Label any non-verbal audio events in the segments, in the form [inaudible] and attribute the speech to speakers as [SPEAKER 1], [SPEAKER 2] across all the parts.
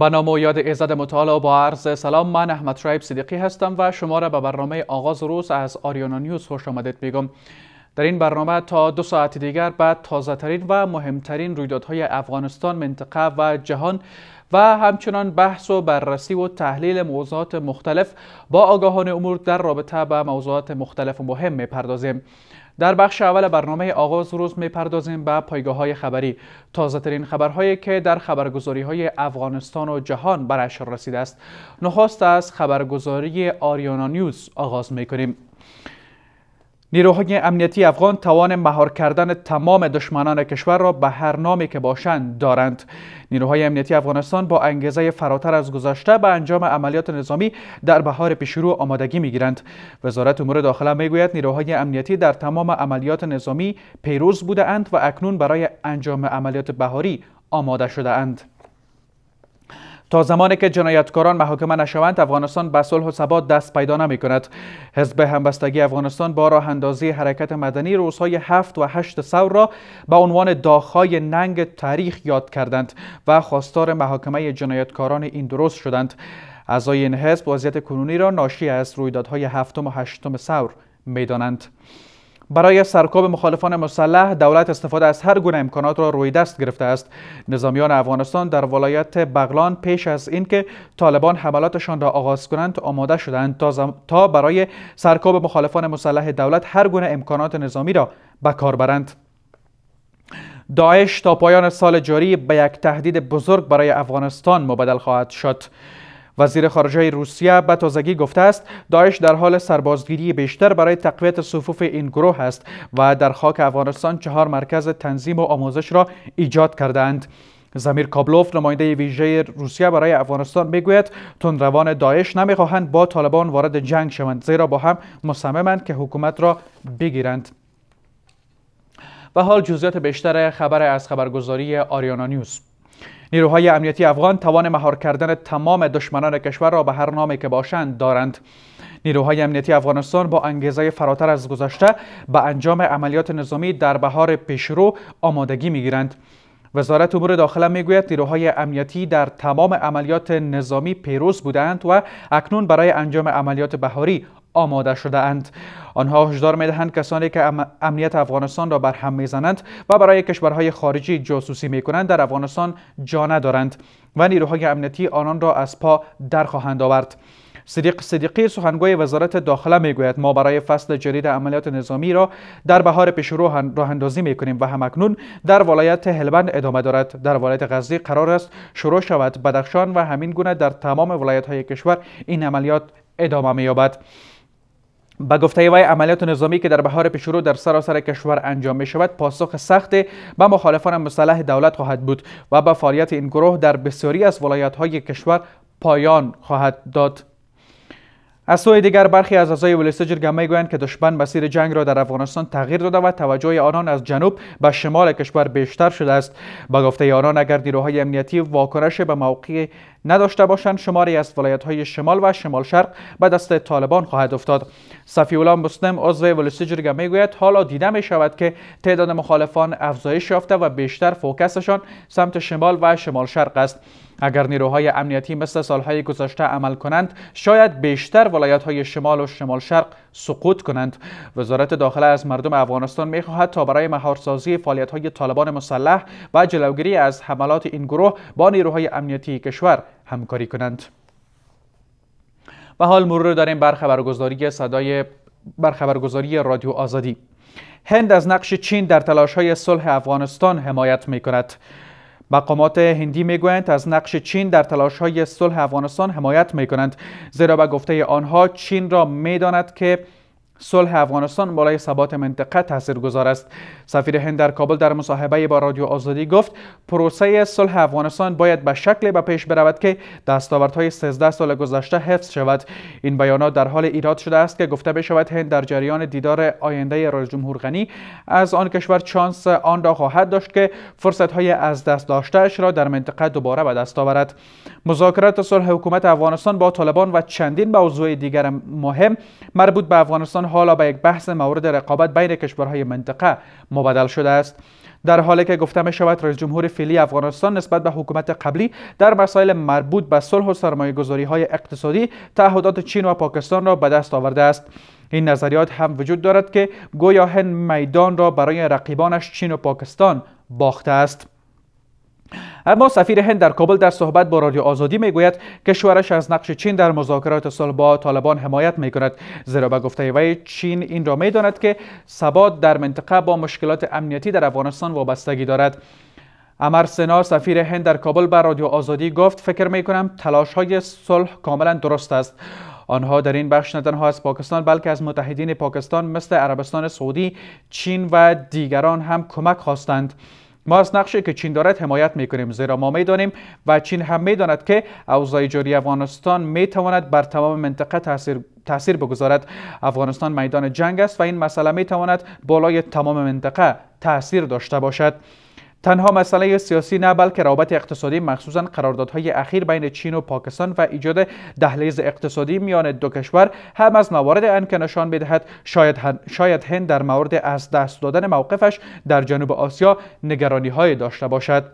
[SPEAKER 1] به نام و یاد عزت مطالعه با عرض سلام من احمد شایب صدیقی هستم و شما را به برنامه آغاز روز از آریانا نیوز خوش آمدید میگم در این برنامه تا دو ساعت دیگر به تازه ترین و مهمترین رویدادهای افغانستان منطقه و جهان و همچنان بحث و بررسی و تحلیل موضوعات مختلف با آگاهان امور در رابطه به موضوعات مختلف و مهم میپردازیم در بخش اول برنامه آغاز روز میپردازیم به پایگاه های خبری تازه ترین خبرهایی که در خبرگزاری های افغانستان و جهان برش رسیده است نخواست از خبرگزاری آریانا نیوز آغاز میکنیم نیروهای امنیتی افغان توان مهار کردن تمام دشمنان کشور را به هر نامی که باشند دارند نیروهای امنیتی افغانستان با انگیزه فراتر از گذشته به انجام عملیات نظامی در بهار پیشرو آمادگی گیرند. وزارت امور داخله میگوید نیروهای امنیتی در تمام عملیات نظامی پیروز بوده اند و اکنون برای انجام عملیات بهاری آماده شده اند تا زمانی که جنایتکاران محاکمه نشوند افغانستان به صلح و ثبات دست پیدا نمی کند حزب همبستگی افغانستان با راه اندازی حرکت مدنی روزهای هفت و هشت سور را به عنوان داغهای ننگ تاریخ یاد کردند و خواستار محاکمه جنایتکاران این درست شدند اعضای این حزب وضعیت کنونی را ناشی از رویدادهای هفتم و هشتم سور میدانند برای سرکوب مخالفان مسلح دولت استفاده از هر گونه امکانات را روی دست گرفته است نظامیان افغانستان در ولایت بغلان پیش از اینکه طالبان حملاتشان را آغاز کنند آماده شدند تا, تا برای سرکوب مخالفان مسلح دولت هر گونه امکانات نظامی را به کار برند داعش تا پایان سال جاری به یک تهدید بزرگ برای افغانستان مبدل خواهد شد وزیر خارجه روسیه به تازگی گفته است داعش در حال سربازگیری بیشتر برای تقویت صفوف این گروه است و در خاک افغانستان چهار مرکز تنظیم و آموزش را ایجاد کردند. زمیر کابلوف نماینده ویژه روسیه برای افغانستان میگوید تندروان داعش نمیخواهند با طالبان وارد جنگ شوند زیرا با هم مصممند که حکومت را بگیرند و حال جزئیات بیشتر خبر از خبرگزاری آریانا نیوز نیروهای امنیتی افغان توان مهار کردن تمام دشمنان کشور را به هر نامی که باشند دارند نیروهای امنیتی افغانستان با انگیزه فراتر از گذشته به انجام عملیات نظامی در بهار پیشرو آمادگی میگیرند وزارت امور داخله گوید نیروهای امنیتی در تمام عملیات نظامی پیروز بودند و اکنون برای انجام عملیات بهاری آماده شده اند. آنها هشدار می دهند کسانی که امنیت افغانستان را بر هم می و برای کشورهای خارجی جاسوسی می کنند در افغانستان جا ندارند و نیروهای امنیتی آنان را از پا در خواهند آورد. صدیق صدیقی سخنگوی وزارت داخله میگوید ما برای فصل جدید عملیات نظامی را در بهار پیش رو راه اندازی می کنیم و همکنون در ولایت هلبند ادامه دارد در ولایت غزنی قرار است شروع شود بدخشان و همین گونه در تمام ولایت های کشور این عملیات ادامه می یابد به گفته وی عملیات نظامی که در بهار پیش رو در سراسر کشور انجام می شود پاسخ سخت به مخالفان مسلح دولت خواهد بود و به فعالیت این گروه در بسیاری از ولایت های کشور پایان خواهد داد از سوی دیگر برخی از اعضای ولسجر می گویند که دشمن مسیر جنگ را در افغانستان تغییر داده و توجه آنان از جنوب به شمال کشور بیشتر شده است با گفته آنان اگر نیروهای امنیتی واکنش به موقع نداشته باشند شماری از ولایت های شمال و شمال شرق به دست طالبان خواهد افتاد صفی الله مسلم عضو می میگوید حالا دیده می شود که تعداد مخالفان افزایش یافته و بیشتر فوکسشان سمت شمال و شمال شرق است اگر نیروهای امنیتی مثل سالهای گذشته عمل کنند شاید بیشتر ولایت های شمال و شمال شرق سقوط کنند وزارت داخله از مردم افغانستان میخواهد تا برای مهارسازی فعالیت های طالبان مسلح و جلوگیری از حملات این گروه با نیروهای امنیتی کشور همکاری کنند و حال مرور داریم بر خبرگزاری صدای بر رادیو آزادی هند از نقش چین در تلاش های صلح افغانستان حمایت می کند مقامات هندی میگویند از نقش چین در تلاش های صلح افغانستان حمایت می کنند زیرا به گفته آنها چین را میداند که صلح افغانستان بالای ثبات منطقه گذار است سفیر هند در کابل در مصاحبه با رادیو آزادی گفت پروسه صلح افغانستان باید به شکل به پیش برود که دستاوردهای 13 سال گذشته حفظ شود این بیانات در حال ایراد شده است که گفته بشود هند در جریان دیدار آینده رئیس جمهور غنی از آن کشور چانس آن را خواهد داشت که فرصت های از دست اش را در منطقه دوباره به دست آورد مذاکرات صلح حکومت افغانستان با طالبان و چندین موضوع دیگر مهم مربوط به افغانستان حالا به یک بحث مورد رقابت بین کشورهای منطقه مبدل شده است در حالی که گفته می شود رئیس جمهور فعلی افغانستان نسبت به حکومت قبلی در مسائل مربوط به صلح و سرمایه گذاری های اقتصادی تعهدات چین و پاکستان را به دست آورده است این نظریات هم وجود دارد که گویا هند میدان را برای رقیبانش چین و پاکستان باخته است اما سفیر هند در کابل در صحبت با رادیو آزادی میگوید کشورش از نقش چین در مذاکرات صلح با طالبان حمایت می کند زیرا به گفته وی چین این را میداند که ثبات در منطقه با مشکلات امنیتی در افغانستان وابستگی دارد امر سنا سفیر هند در کابل بر رادیو آزادی گفت فکر می کنم تلاش های صلح کاملا درست است آنها در این بخش نه تنها از پاکستان بلکه از متحدین پاکستان مثل عربستان سعودی چین و دیگران هم کمک خواستند ما از نقشی که چین دارد حمایت میکنیم زیرا ما میدانیم و چین هم میداند که اوزای جاری افغانستان میتواند بر تمام منطقه تاثیر تاثیر بگذارد افغانستان میدان جنگ است و این مسئله میتواند بالای تمام منطقه تاثیر داشته باشد تنها مسئله سیاسی نه بلکه روابط اقتصادی مخصوصا قراردادهای اخیر بین چین و پاکستان و ایجاد دهلیز اقتصادی میان دو کشور هم از موارد ان که نشان بدهد شاید, شاید هند در مورد از دست دادن موقفش در جنوب آسیا نگرانی های داشته باشد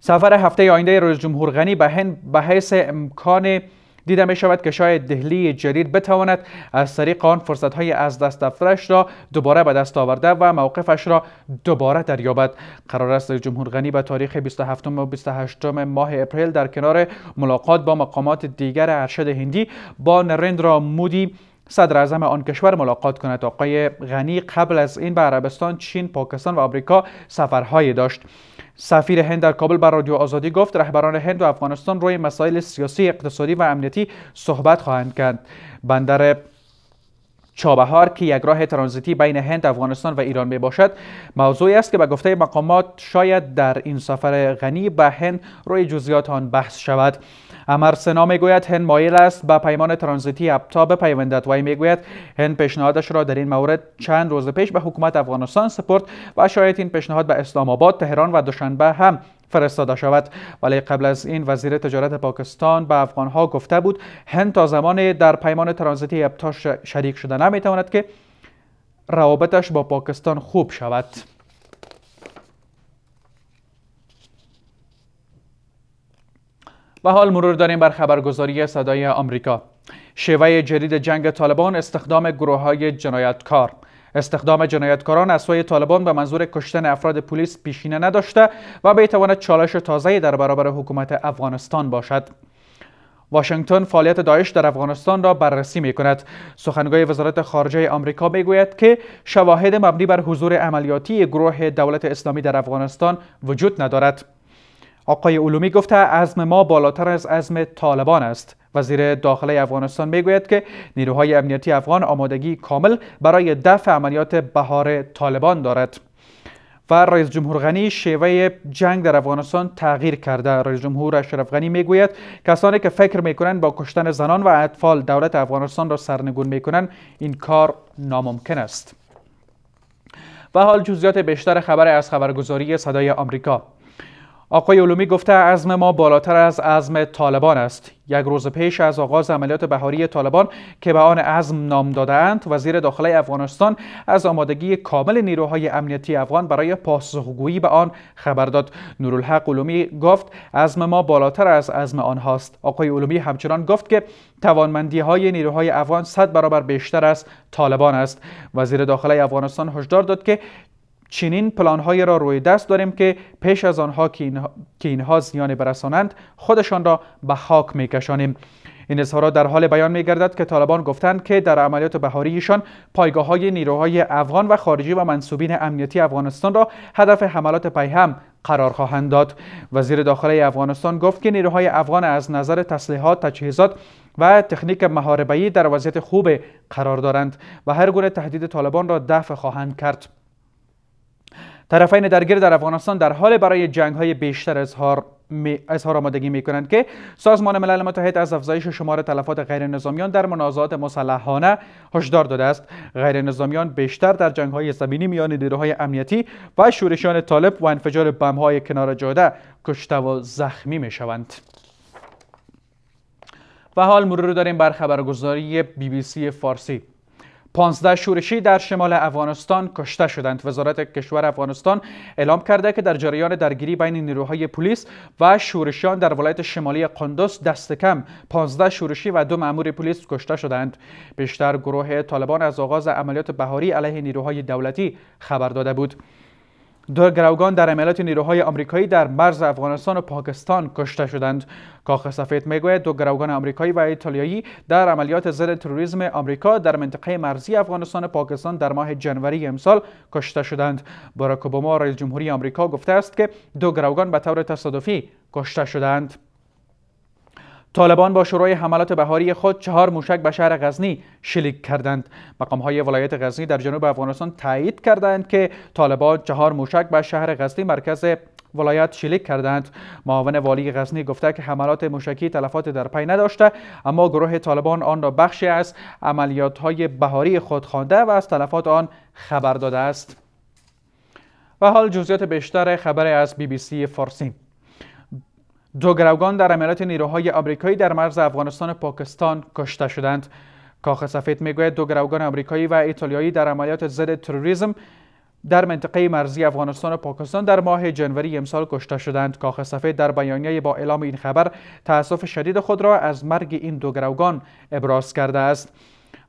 [SPEAKER 1] سفر هفته آینده رئیس جمهور غنی به هند به حیث امکان دیده می شود که شاید دهلی جدید بتواند از طریق آن فرصت های از دست را دوباره به دست آورده و موقفش را دوباره دریابد قرار است جمهور غنی به تاریخ 27 و 28 ماه اپریل در کنار ملاقات با مقامات دیگر ارشد هندی با نرندرا مودی صدر اعظم آن کشور ملاقات کند آقای غنی قبل از این به عربستان، چین، پاکستان و آمریکا سفرهایی داشت سفیر هند در کابل بر رادیو آزادی گفت رهبران هند و افغانستان روی مسائل سیاسی، اقتصادی و امنیتی صحبت خواهند کرد. بندر چابهار که یک راه ترانزیتی بین هند، افغانستان و ایران می باشد موضوعی است که به گفته مقامات شاید در این سفر غنی به هند روی جزئیات آن بحث شود امر سنا گوید هند مایل است به پیمان ترانزیتی ابتا بپیوندد وی گوید هند پیشنهادش را در این مورد چند روز پیش به حکومت افغانستان سپرد و شاید این پیشنهاد به اسلام آباد تهران و دوشنبه هم فرستاده شود ولی قبل از این وزیر تجارت پاکستان به افغان ها گفته بود هند تا زمان در پیمان ترانزیتی ابتاش شریک شده نمیتواند که روابطش با پاکستان خوب شود و حال مرور داریم بر خبرگزاری صدای آمریکا شیوه جدید جنگ طالبان استخدام گروه های جنایتکار استخدام جنایتکاران از سوی طالبان به منظور کشتن افراد پلیس پیشینه نداشته و تواند چالش تازه‌ای در برابر حکومت افغانستان باشد. واشنگتن فعالیت داعش در افغانستان را بررسی می کند. سخنگوی وزارت خارجه آمریکا گوید که شواهد مبنی بر حضور عملیاتی گروه دولت اسلامی در افغانستان وجود ندارد. آقای علومی گفته ازم ما بالاتر از ازم طالبان است. وزیر داخله افغانستان میگوید که نیروهای امنیتی افغان آمادگی کامل برای دفع عملیات بهار طالبان دارد و رئیس جمهور غنی شیوه جنگ در افغانستان تغییر کرده رئیس جمهور اشرف غنی میگوید کسانی که فکر میکنند با کشتن زنان و اطفال دولت افغانستان را سرنگون میکنند این کار ناممکن است و حال جزئیات بیشتر خبر از خبرگزاری صدای آمریکا آقای علومی گفته عزم ما بالاتر از عزم طالبان است یک روز پیش از آغاز عملیات بهاری طالبان که به آن عزم نام دادند وزیر داخلی افغانستان از آمادگی کامل نیروهای امنیتی افغان برای پاسخگویی به آن خبر داد نورالحق علومی گفت عزم ما بالاتر از عزم آنهاست آقای علومی همچنان گفت که توانمندی های نیروهای افغان صد برابر بیشتر از طالبان است وزیر داخله افغانستان هشدار داد که چنین پلانهایی را روی دست داریم که پیش از آنها که اینها, زیان برسانند خودشان را به خاک میکشانیم این اظهارات در حال بیان گردد که طالبان گفتند که در عملیات بهاریشان پایگاه های نیروهای افغان و خارجی و منصوبین امنیتی افغانستان را هدف حملات پیهم قرار خواهند داد وزیر داخلی افغانستان گفت که نیروهای افغان از نظر تسلیحات تجهیزات و تکنیک مهاربایی در وضعیت خوب قرار دارند و هر گونه تهدید طالبان را دفع خواهند کرد طرفین درگیر در افغانستان در حال برای جنگ های بیشتر اظهار اظهار آمادگی می کنند که سازمان ملل متحد از افزایش شمار تلفات غیر نظامیان در منازعات مسلحانه هشدار داده است غیر نظامیان بیشتر در جنگ های زمینی میان نیروهای امنیتی و شورشیان طالب و انفجار بم های کنار جاده کشته و زخمی می شوند و حال مرور داریم بر خبرگزاری بی بی سی فارسی پانزده شورشی در شمال افغانستان کشته شدند وزارت کشور افغانستان اعلام کرده که در جریان درگیری بین نیروهای پلیس و شورشیان در ولایت شمالی قندوز دست کم 15 شورشی و دو مأمور پلیس کشته شدند بیشتر گروه طالبان از آغاز عملیات بهاری علیه نیروهای دولتی خبر داده بود دو در عملیات نیروهای آمریکایی در مرز افغانستان و پاکستان کشته شدند. کاخ سفید میگوید دو گروگان آمریکایی و ایتالیایی در عملیات ضد تروریسم آمریکا در منطقه مرزی افغانستان و پاکستان در ماه جنوری امسال کشته شدند. باراک اوباما رئیس جمهوری آمریکا گفته است که دو گروگان به طور تصادفی کشته شدند. طالبان با شروع حملات بهاری خود چهار موشک به شهر غزنی شلیک کردند مقام های ولایت غزنی در جنوب افغانستان تایید کردند که طالبان چهار موشک به شهر غزنی مرکز ولایت شلیک کردند معاون والی غزنی گفته که حملات موشکی تلفات در پی نداشته اما گروه طالبان آن را بخشی از عملیات های بهاری خود خوانده و از تلفات آن خبر داده است و حال جزئیات بیشتر خبر از بی بی سی فارسی دو گروگان در عملیات نیروهای آمریکایی در مرز افغانستان و پاکستان کشته شدند کاخ سفید میگوید دو گروگان آمریکایی و ایتالیایی در عملیات ضد تروریسم در منطقه مرزی افغانستان و پاکستان در ماه جنوری امسال کشته شدند کاخ سفید در بیانیه با اعلام این خبر تأسف شدید خود را از مرگ این دو گروگان ابراز کرده است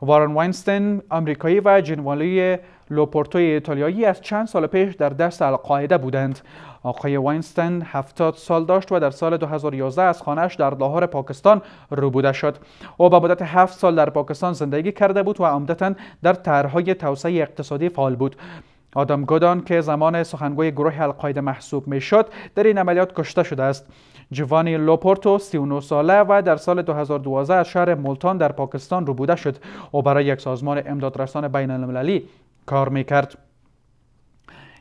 [SPEAKER 1] وارن واینستن آمریکایی و جنوالی لوپورتو ایتالیایی از چند سال پیش در دست القاعده بودند آقای واینستن 70 سال داشت و در سال 2011 از خانهش در لاهور پاکستان روبوده شد او به مدت 7 سال در پاکستان زندگی کرده بود و عمدتا در طرحهای توسعه اقتصادی فعال بود آدم گودان که زمان سخنگوی گروه القاعده محسوب می شد در این عملیات کشته شده است جوانی لوپورتو 39 ساله و در سال 2012 از شهر ملتان در پاکستان رو بوده شد او برای یک سازمان امدادرسان بین المللی کار می کرد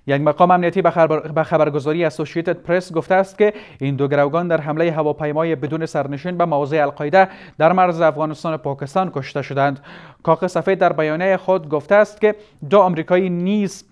[SPEAKER 1] یک مقام امنیتی به خبرگزاری اسوسییتد پرس گفته است که این دو گروگان در حمله هواپیمای بدون سرنشین به موضع القاعده در مرز افغانستان و پاکستان کشته شدند کاخ سفید در بیانیه خود گفته است که دو آمریکایی نیز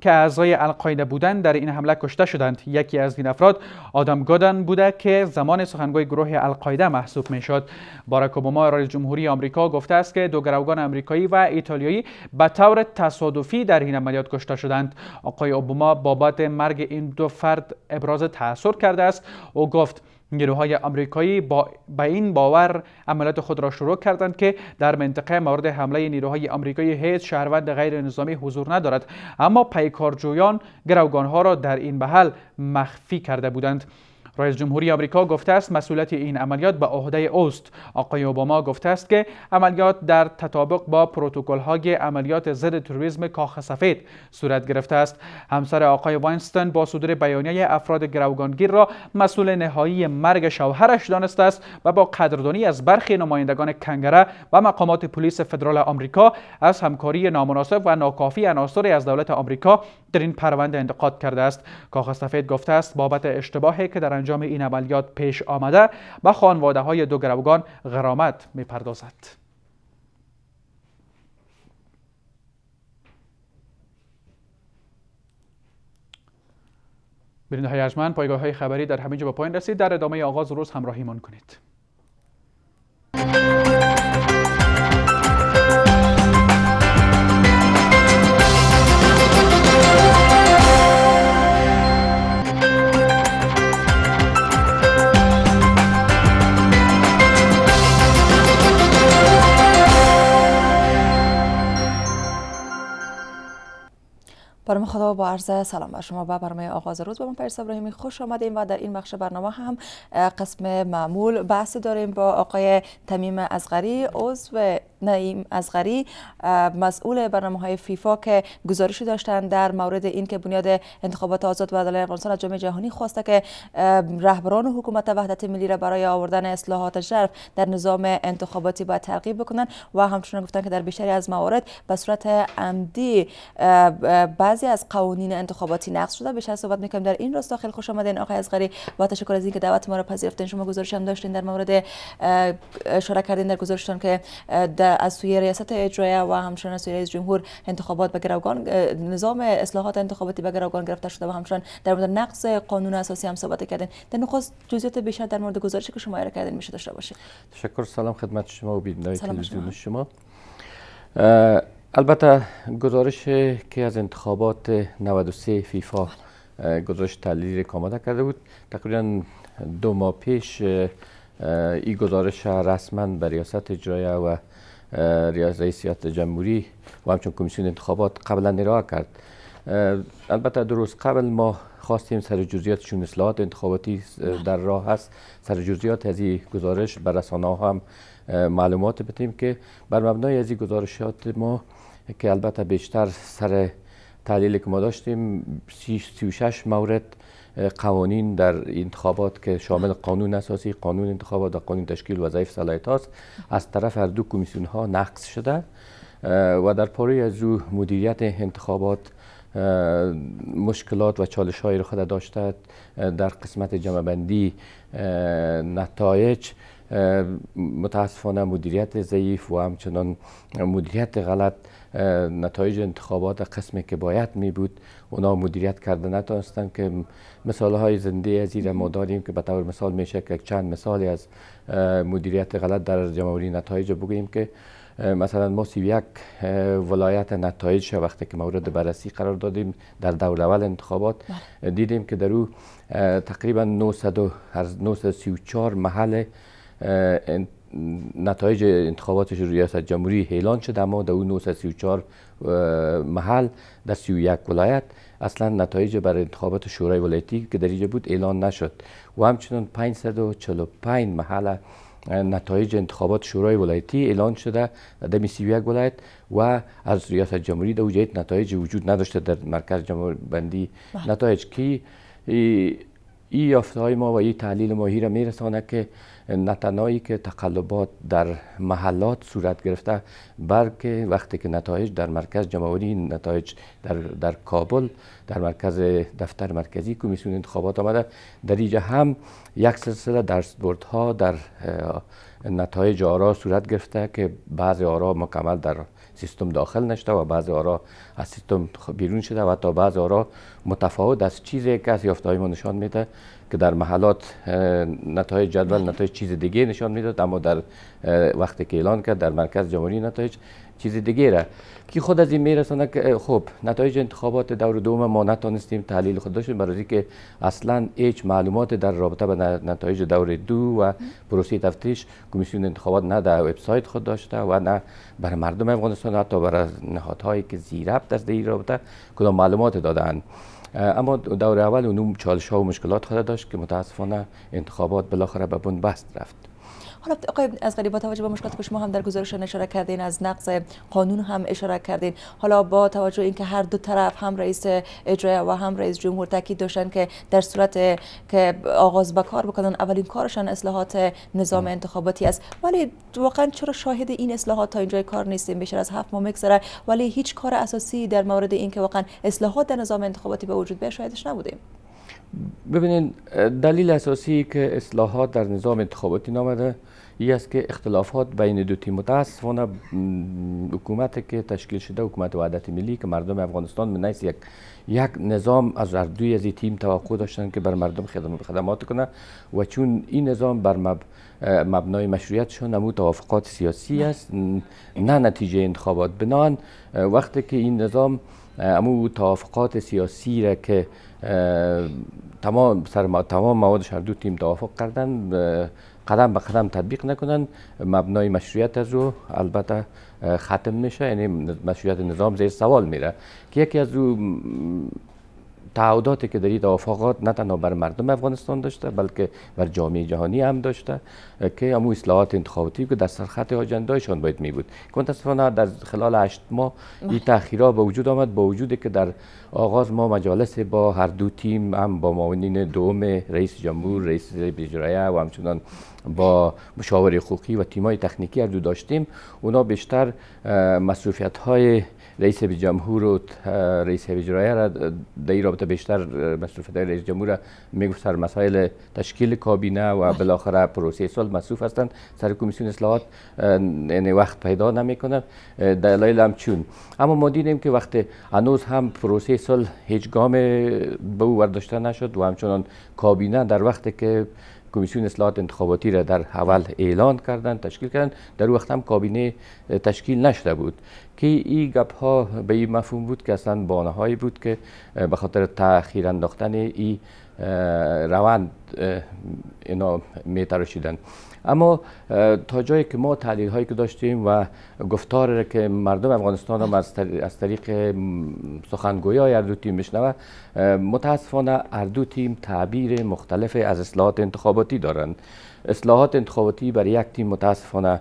[SPEAKER 1] که اعضای القاعده بودند در این حمله کشته شدند یکی از این افراد آدم بوده که زمان سخنگوی گروه القاعده محسوب می شد باراک اوباما رئیس جمهوری آمریکا گفته است که دو گروگان آمریکایی و ایتالیایی به طور تصادفی در این عملیات کشته شدند آقای اوباما بابت مرگ این دو فرد ابراز تاثر کرده است او گفت نیروهای آمریکایی با, این باور عملیات خود را شروع کردند که در منطقه مورد حمله نیروهای آمریکایی هیچ شهروند غیر نظامی حضور ندارد اما پیکارجویان گروگانها را در این محل مخفی کرده بودند رئیس جمهوری آمریکا گفته است مسئولیت این عملیات به عهده اوست آقای اوباما گفته است که عملیات در تطابق با پروتکل های عملیات ضد تروریسم کاخ سفید صورت گرفته است همسر آقای واینستون با صدور بیانیه افراد گروگانگیر را مسئول نهایی مرگ شوهرش دانسته است و با قدردانی از برخی نمایندگان کنگره و مقامات پلیس فدرال آمریکا از همکاری نامناسب و ناکافی عناصری از دولت آمریکا در این پرونده انتقاد کرده است کاخ سفید گفته است بابت اشتباهی که در انجام این عملیات پیش آمده به خانواده های دو گروگان غرامت میپردازد بیننده های ارجمند پایگاه های خبری در همینجا به پایین رسید در ادامه آغاز روز همراهیمان کنید
[SPEAKER 2] برنامه خدا با عرض سلام بر شما به برنامه آغاز روز با من پیرس ابراهیمی خوش آمدیم و در این بخش برنامه هم قسم معمول بحث داریم با آقای تمیم ازغری عضو نعیم ازغری مسئول برنامه های فیفا که گزارشی داشتند در مورد این که بنیاد انتخابات آزاد و عدالت افغانستان از جامعه جهانی خواسته که رهبران حکومت وحدت ملی را برای آوردن اصلاحات ژرف در نظام انتخاباتی باید ترغیب بکنند و همچنین گفتن که در بیشتری از موارد به صورت عمدی بعضی از قوانین انتخاباتی نقض شده بیشتر صحبت میکنیم در این راستا خیلی خوش آمدین آقای ازغری با تشکر از اینکه دعوت ما را پذیرفتین شما گزارش هم داشتین در مورد اشاره کردین در گزارشتان که از سوی ریاست اجرایه و همچنان از سوی رئیس جمهور انتخابات به نظام اصلاحات انتخاباتی به گروگان گرفته شده و همچنان در مورد نقض قانون اساسی هم صحبت کردین در نخست جزئیات بیشتر در مورد گزارشی که شما ارائه کردین میشه داشته باشه
[SPEAKER 3] تشکر سلام خدمت شما و بیننده شما البته گزارش که از انتخابات 93 فیفا گزارش تحلیلی کامده کرده بود تقریبا دو ماه پیش این گزارش رسما به ریاست اجرایه و ریاست جمهوری و همچنین کمیسیون انتخابات قبلا ارائه کرد البته دو روز قبل ما خواستیم سر جزئیاتشون اصلاحات انتخاباتی در راه هست سر جزئیات از این گزارش بر رسانه ها هم معلومات بدیم که بر مبنای از این گزارشات ما که البته بیشتر سر تحلیلی که ما داشتیم 36 مورد قوانین در انتخابات که شامل قانون اساسی قانون انتخابات و قانون تشکیل وظایف صلاحیت هاست از طرف هر دو کمیسیون ها نقص شده و در پاره از او مدیریت انتخابات مشکلات و چالش های رو خود داشته در قسمت جمعبندی نتایج متاسفانه مدیریت ضعیف و همچنان مدیریت غلط نتایج انتخابات قسمی که باید می بود اونا مدیریت کرده نتانستن که مثال های زنده از ما داریم که به طور مثال میشه که چند مثالی از مدیریت غلط در جمهوری نتایج بگوییم که مثلا ما سی یک ولایت نتایج وقتی که مورد بررسی قرار دادیم در دور اول انتخابات بله. دیدیم که در او تقریبا 934 محل نتایج انتخابات ریاست جمهوری اعلان شد اما در اون 934 محل در 31 ولایت اصلا نتایج بر انتخابات شورای ولایتی که در اینجا بود اعلان نشد و همچنان 545 محل نتایج انتخابات شورای ولایتی اعلان شده در دمی 31 ولایت و از ریاست جمهوری در وجهت نتایج وجود نداشته در مرکز جمهوری. بندی بله. نتایج کی ای یافته های ما و این تحلیل ماهی را رسانه که نه که تقلبات در محلات صورت گرفته بلکه وقتی که نتایج در مرکز جمعوری نتایج در, در کابل در مرکز دفتر مرکزی کمیسیون انتخابات آمده در اینجا هم یک سلسله ها در نتایج آرا صورت گرفته که بعض آرا مکمل در سیستم داخل نشده و بعض آرا از سیستم بیرون شده و تا بعض آرا متفاوت از چیزی که از یافتهای ما نشان میده که در محلات نتایج جدول نتایج چیز دیگه نشان میداد اما در وقتی که اعلان کرد در مرکز جمهوری نتایج چیز دیگه را که خود از این میرسانه که خب نتایج انتخابات دور دوم ما نتونستیم تحلیل خود داشتیم برای که اصلا هیچ معلومات در رابطه به نتایج دور دو و پروسه تفتیش کمیسیون انتخابات نه در وبسایت خود داشته و نه بر مردم افغانستان حتی بر نهادهایی که زیرب در این رابطه کدام معلومات دادن اما دور اول اونم چالش ها و مشکلات خود داشت که متاسفانه انتخابات بالاخره به بند بست رفت
[SPEAKER 2] حالا آقای از با توجه به مشکلات که شما هم در گزارش اشاره کردین از نقض قانون هم اشاره کردین حالا با توجه اینکه هر دو طرف هم رئیس اجرایه و هم رئیس جمهور تاکید داشتن که در صورت که آغاز به کار بکنن اولین کارشان اصلاحات نظام انتخاباتی است ولی واقعا چرا شاهد این اصلاحات تا اینجای کار نیستیم بیشتر از هفت ماه میگذره ولی هیچ کار اساسی در مورد اینکه واقعا اصلاحات در نظام انتخاباتی به وجود بیاد شاهدش نبودیم
[SPEAKER 3] ببینید دلیل اساسی که اصلاحات در نظام انتخاباتی نامده ای است که اختلافات بین دو تیم متاسفانه حکومت که تشکیل شده حکومت وحدت ملی که مردم افغانستان من یک یک نظام از هر دوی از این تیم توقع داشتن که بر مردم خدمات کنه و چون این نظام بر مب... مبنای مشروعیتشان نمو توافقات سیاسی است نه نتیجه انتخابات بنان وقتی که این نظام امو توافقات سیاسی را که تمام تمام موادش هر دو تیم توافق کردن قدم به قدم تطبیق نکنن مبنای مشروعیت از او البته ختم میشه یعنی مشروعیت نظام زیر سوال میره که یکی از او تعهداتی که در این توافقات نه تنها بر مردم افغانستان داشته بلکه بر جامعه جهانی هم داشته که امو اصلاحات انتخاباتی که در سرخط اجندایشان باید می بود که متاسفانه در خلال 8 ماه این بله. تاخیرها به وجود آمد با وجودی که در آغاز ما مجالس با هر دو تیم هم با معاونین دوم رئیس جمهور رئیس اجرایه و همچنان با مشاور حقوقی و تیمای تکنیکی هر دو داشتیم اونا بیشتر مسئولیت رئیس جمهور و رئیس اجرایه را در این رابطه بیشتر مصروف در رئیس جمهور میگفت سر مسائل تشکیل کابینه و بالاخره پروسه سال مصروف هستند سر کمیسیون اصلاحات این یعنی وقت پیدا نمیکنه دلایل هم چون اما ما دیدیم که وقت هنوز هم پروسه سال هیچ گام به او ورداشته نشد و همچنان کابینه در وقتی که کمیسیون اصلاحات انتخاباتی را در اول اعلان کردند تشکیل کردند در وقت هم کابینه تشکیل نشده بود که این گپ ها به این مفهوم بود که اصلا بانه هایی بود که به خاطر تاخیر انداختن این روند اینا میتراشیدند اما تا جایی که ما تحلیل هایی که داشتیم و گفتار که مردم افغانستان هم از طریق سخنگوی های اردو تیم میشنوه متاسفانه اردو تیم تعبیر مختلف از اصلاحات انتخاباتی دارند اصلاحات انتخاباتی برای یک تیم متاسفانه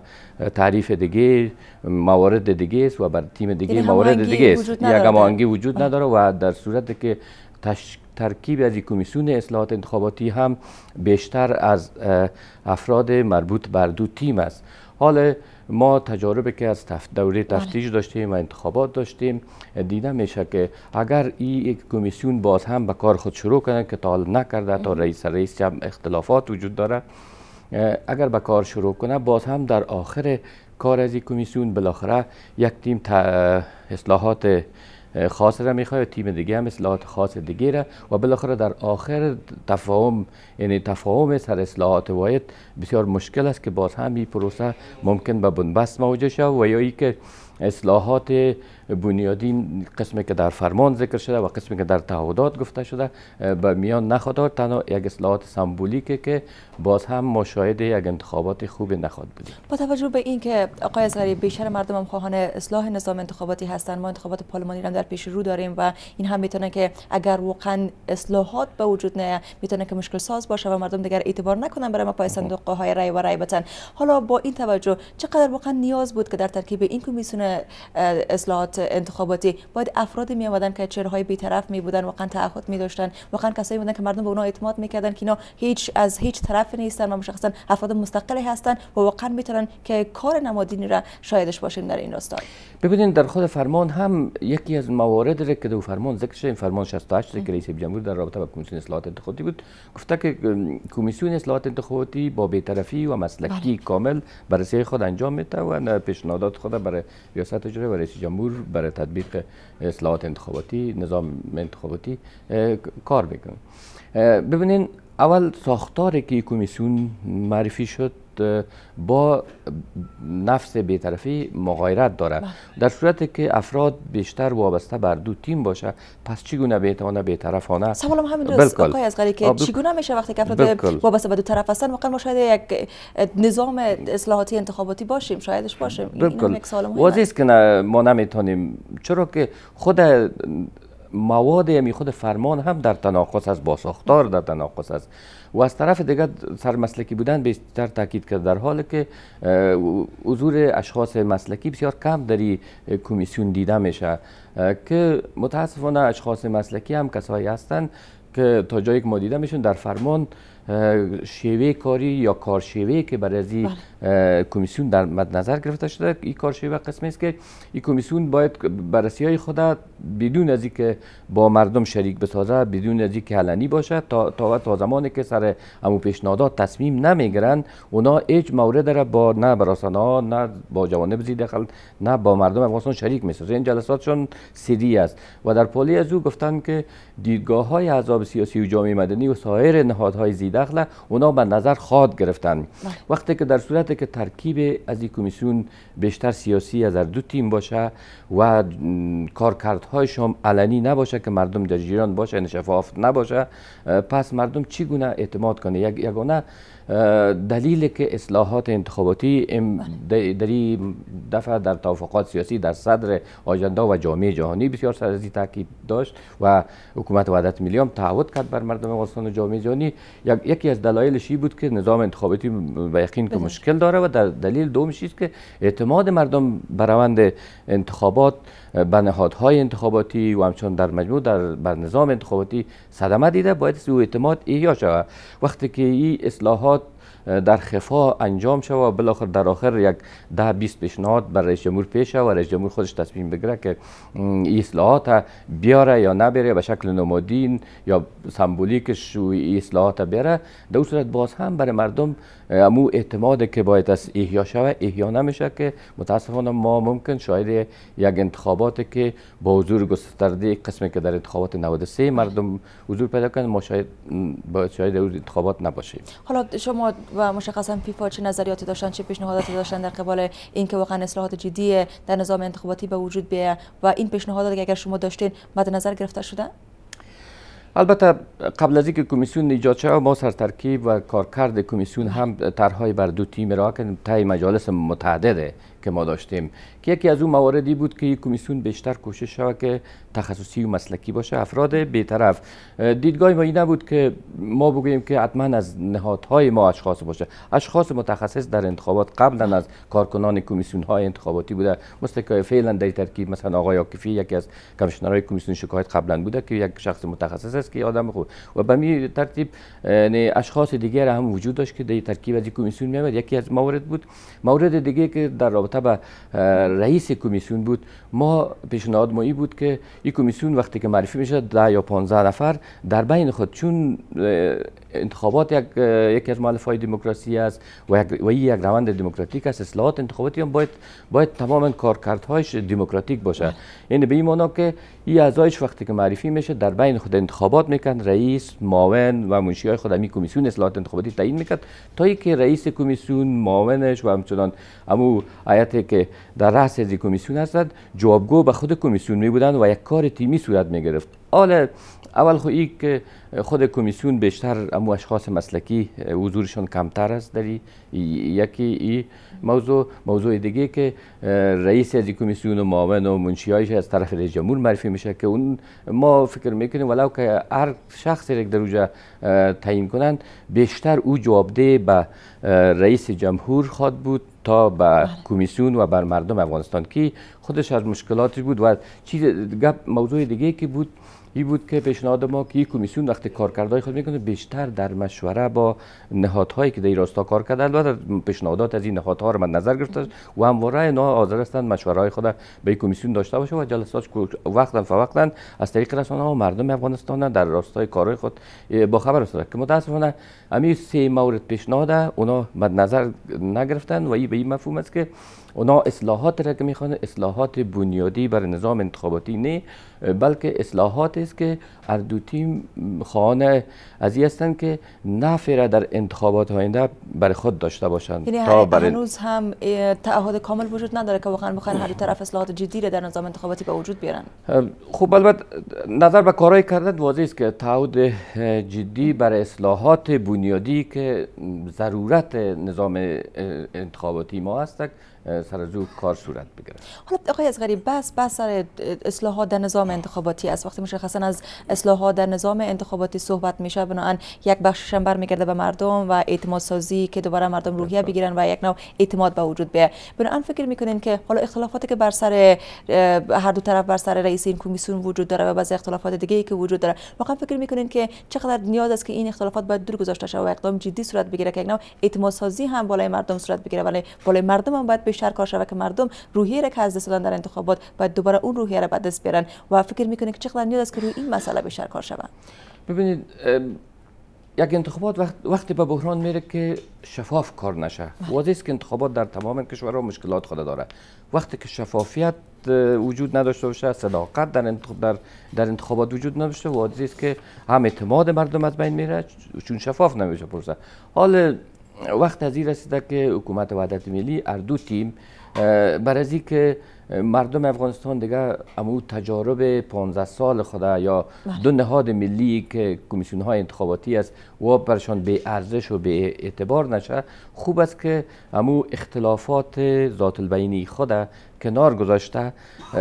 [SPEAKER 3] تعریف دیگه موارد دیگه است و بر تیم دیگه یعنی موارد دیگه است یک هماهنگی وجود نداره و در صورت که ترکیب از کمیسیون اصلاحات انتخاباتی هم بیشتر از افراد مربوط بر دو تیم است حال ما تجارب که از تف دوره بله. تفتیش داشتیم و انتخابات داشتیم دیده میشه که اگر این یک کمیسیون باز هم به کار خود شروع کنه که تا حال نکرده تا بله. رئیس رئیس هم اختلافات وجود داره اگر به کار شروع کنه باز هم در آخر کار از این کمیسیون بالاخره یک تیم اصلاحات خاص را میخواد تیم دیگه هم اصلاحات خاص دیگه را و بالاخره در آخر تفاهم یعنی تفاهم سر اصلاحات واید بسیار مشکل است که باز هم این پروسه ممکن به بنبست موجه شد و یا که اصلاحات بنیادین قسمی که در فرمان ذکر شده و قسمی که در تعهدات گفته شده به میان نخواد تنها یک اصلاحات سمبولیکه که باز هم ما یک انتخابات خوب نخواد بودیم
[SPEAKER 2] با توجه به اینکه آقای اصغری بیشتر مردم هم خواهان اصلاح نظام انتخاباتی هستند ما انتخابات پارلمانی را در پیش رو داریم و این هم میتونه که اگر واقعا اصلاحات به وجود نیاد میتونه که مشکل ساز باشه و مردم دیگر اعتبار نکنند برای پای صندوق های رای و رای بتن حالا با این توجه چقدر واقعا نیاز بود که در ترکیب این کمیسیون اصلاحات انتخاباتی باید افرادی می آمدن که های بی‌طرف می بودن واقعا تعهد می داشتن واقعا کسایی بودن که مردم به اونا اعتماد میکردن که اینا هیچ از هیچ طرف نیستن و مشخصا افراد مستقلی هستن و واقعا میتونن که کار نمادینی را شاهدش باشیم در این راستا
[SPEAKER 3] ببینید در خود فرمان هم یکی از موارد را که دو فرمان ذکر شده فرمان 68 که رئیس جمهور در رابطه با کمیسیون اصلاحات انتخاباتی بود گفته که کمیسیون اصلاحات انتخاباتی با بی‌طرفی و مسلکی بله. کامل بررسی خود انجام میده و پیشنهادات خود برای ریاست اجرایی و رئیس جمهور برای تطبیق اصلاحات انتخاباتی نظام انتخاباتی کار بکنیم ببینین اول ساختاری که کمیسیون معرفی شد با نفس بیطرفی مغایرت دارد بله. در صورت که افراد بیشتر وابسته بر دو تیم باشه پس چگونه بیتانه بیطرفانه سوالم همین دوست آقای از غری که بلکل. چگونه
[SPEAKER 2] میشه وقتی که افراد بلکل. وابسته به دو طرف هستن واقعا ما شاید یک نظام اصلاحاتی انتخاباتی باشیم شایدش باشیم این واضح است
[SPEAKER 3] که ما نمیتونیم چرا که خود مواد می یعنی خود فرمان هم در تناقض است با ساختار در تناقض است و از طرف دیگر مسلکی بودن بیشتر تاکید کرد در حالی که حضور اشخاص مسلکی بسیار کم در کمیسیون دیده میشه که متاسفانه اشخاص مسلکی هم کسایی هستند که تا جایی که ما دیده میشون در فرمان شیوه کاری یا کارشیوه که برای بله. کمیسیون در مد نظر گرفته شده این کارشی و قسمی است که این کمیسیون باید بررسی های خود بدون از اینکه با مردم شریک بسازه بدون از اینکه علنی باشه تا تا, تا زمانی که سر امو پیشنهادات تصمیم نمیگیرن اونا هیچ مورد را با نه براسانه ها نه با جوانب زی دخل نه با مردم افغانستان شریک میسازه این جلساتشون سری است و در پالی از او گفتن که دیدگاه های سیاسی و جامعه مدنی و سایر نهادهای زی دخل اونا به نظر خواد گرفتن بله. وقتی که در صورت که ترکیب از این کمیسیون بیشتر سیاسی از هر دو تیم باشه و کارکردهایش هم علنی نباشه که مردم در جیران باشه یعنی شفاف نباشه پس مردم چگونه اعتماد کنه یک یگانه دلیل که اصلاحات انتخاباتی بله. در دفعه در توافقات سیاسی در صدر آجندا و جامعه جهانی بسیار سر از تاکید داشت و حکومت وحدت ملی هم تعهد کرد بر مردم افغانستان و جامعه جهانی یکی از دلایلش این بود که نظام انتخاباتی و یقین که بله. مشکل داره و در دلیل دوم چیز که اعتماد مردم بروند انتخابات به نهادهای انتخاباتی و همچنان در مجموع در بر نظام انتخاباتی صدمه دیده باید او اعتماد احیا شود وقتی که این اصلاحات در خفا انجام شود و بالاخره در آخر یک ده 20 پیشنهاد بر رئیس جمهور پیش و رئیس جمهور خودش تصمیم بگیره که اصلاحات بیاره یا نبیاره به شکل نمادین یا سمبولیکش اصلاحات بیاره در صورت باز هم برای مردم امو اعتماد که باید از احیا شود احیا نمیشه که متاسفانه ما ممکن شاید یک انتخابات که با حضور گسترده قسمی که در انتخابات 93 مردم حضور پیدا کنند ما شاید شاهد شاید انتخابات نباشیم
[SPEAKER 2] حالا شما و مشخصا فیفا چه نظریاتی داشتن چه پیشنهاداتی داشتن در قبال اینکه واقعا اصلاحات جدی در نظام انتخاباتی به وجود بیاید و این پیشنهادات اگر شما داشتین مد نظر گرفته شده
[SPEAKER 3] البته قبل از اینکه کمیسیون ایجاد شد ما سر ترکیب و کارکرد کمیسیون هم طرحهای بر دو تیم را کردیم تای مجالس متعدده که ما داشتیم که یکی از اون مواردی بود که کمیسیون بیشتر کوشش شود که تخصصی و مسلکی باشه افراد بیطرف دیدگاه ما این نبود که ما بگوییم که حتما از نهادهای ما اشخاص باشه اشخاص متخصص در انتخابات قبلا از کارکنان کمیسیون های انتخاباتی بوده مثل که فعلا در ترکیب مثلا آقای یاکفی یکی از کمیشنرهای کمیسیون شکایت قبلا بوده که یک شخص متخصص است که آدم خوب و به می ترتیب اشخاص دیگر هم وجود داشت که در ترکیب از کمیسیون یکی از موارد بود مورد دیگه که در مخاطب رئیس کمیسیون بود ما پیشنهاد ما بود که این کمیسیون وقتی که معرفی میشه ده یا 15 نفر در بین خود چون انتخابات یک یکی از های دموکراسی است و یک و یک روند دموکراتیک است اصلاحات انتخاباتی هم باید باید تمام کارکردهایش دموکراتیک باشه بله. یعنی به این معنا که این اعضایش وقتی که معرفی میشه در بین خود انتخابات میکن رئیس معاون و منشی های خود همی کمیسیون اصلاحات انتخاباتی تعیین میکرد تا که رئیس کمیسیون معاونش و همچنان امو آیتی که در رأس کمیسیون هستند جوابگو به خود کمیسیون میبودند و یک کار تیمی صورت میگرفت آل اول خو ای که خود کمیسیون بیشتر امو اشخاص مسلکی حضورشان کمتر است در یکی ای موضوع موضوع دیگه که رئیس از کمیسیون و معاون و هایش از طرف رئیس جمهور معرفی میشه که اون ما فکر میکنیم ولو که هر شخصی را در اوجا تعیین کنند بیشتر او جوابده به رئیس جمهور خواد بود تا به بله. کمیسیون و بر مردم افغانستان که خودش از مشکلاتی بود و چیز گپ موضوع دیگه که بود این بود که پیشنهاد ما که این کمیسیون وقتی کارکردهای خود میکنه بیشتر در مشوره با نهادهایی که در راستا کار کرده البته پیشنهادات از این نهادها رو من نظر گرفته و همواره اینا حاضر هستند مشوره خود به کمیسیون داشته باشه و جلسات وقتا فوقتا از طریق رسانه ها مردم افغانستان در راستای کارهای خود با خبر که متاسفانه همین سه مورد پیشنهاد اونا مد نظر نگرفتن و این به این مفهوم است که اونا اصلاحات را که میخوان اصلاحات بنیادی بر نظام انتخاباتی نه بلکه اصلاحات است که هر دو تیم خانه از هستند که نفع را در انتخابات آینده برای خود داشته باشند یعنی تا هنوز
[SPEAKER 2] هم تعهد کامل وجود نداره که واقعا بخواین هر دو طرف اصلاحات جدی را در نظام انتخاباتی به وجود بیارن
[SPEAKER 3] خب البته نظر به کارهای کردن واضح است که تعهد جدی بر اصلاحات بنیادی که ضرورت نظام انتخاباتی ما هست سر از کار صورت بگیره
[SPEAKER 2] حالا آقای از غریب بس بس سر اصلاحات در نظام انتخاباتی است وقتی مشخصا از اصلاحات در نظام انتخاباتی صحبت میشه بنان یک بخشش هم برمیگرده به مردم و اعتماد سازی که دوباره مردم روحیه بله. بگیرن و یک نوع اعتماد به وجود بیه بناهن فکر میکنین که حالا اختلافاتی که بر سر هر دو طرف بر سر رئیس این کمیسیون وجود داره و بعضی اختلافات دیگه ای که وجود داره واقعا فکر میکنین که چقدر نیاز است که این اختلافات باید دور گذاشته شود و اقدام جدی صورت بگیره که یک نوع اعتماد سازی هم بالای مردم صورت بگیره ولی بالای مردم هم باید بیشتر کار شود که مردم روحیه را که از دست دادن در انتخابات باید دوباره اون روحیه را به دست بیارن و فکر میکنه که چقدر نیاز است که روی این مسئله بیشتر کار شود
[SPEAKER 3] ببینید یک انتخابات وقتی به بحران میره که شفاف کار نشه بله. واضح است که انتخابات در تمام کشورها مشکلات خود داره وقتی که شفافیت وجود نداشته باشه صداقت در در در انتخابات وجود نداشته واضح است که هم اعتماد مردم از بین میره چون شفاف نمیشه پرسه حال وقت از این رسیده که حکومت وحدت ملی اردو دو تیم بر که مردم افغانستان دیگه امو تجارب 15 سال خدا یا بله. دو نهاد ملی که کمیسیون های انتخاباتی است و برشان به ارزش و به اعتبار نشه خوب است که امو اختلافات ذات البینی خود کنار گذاشته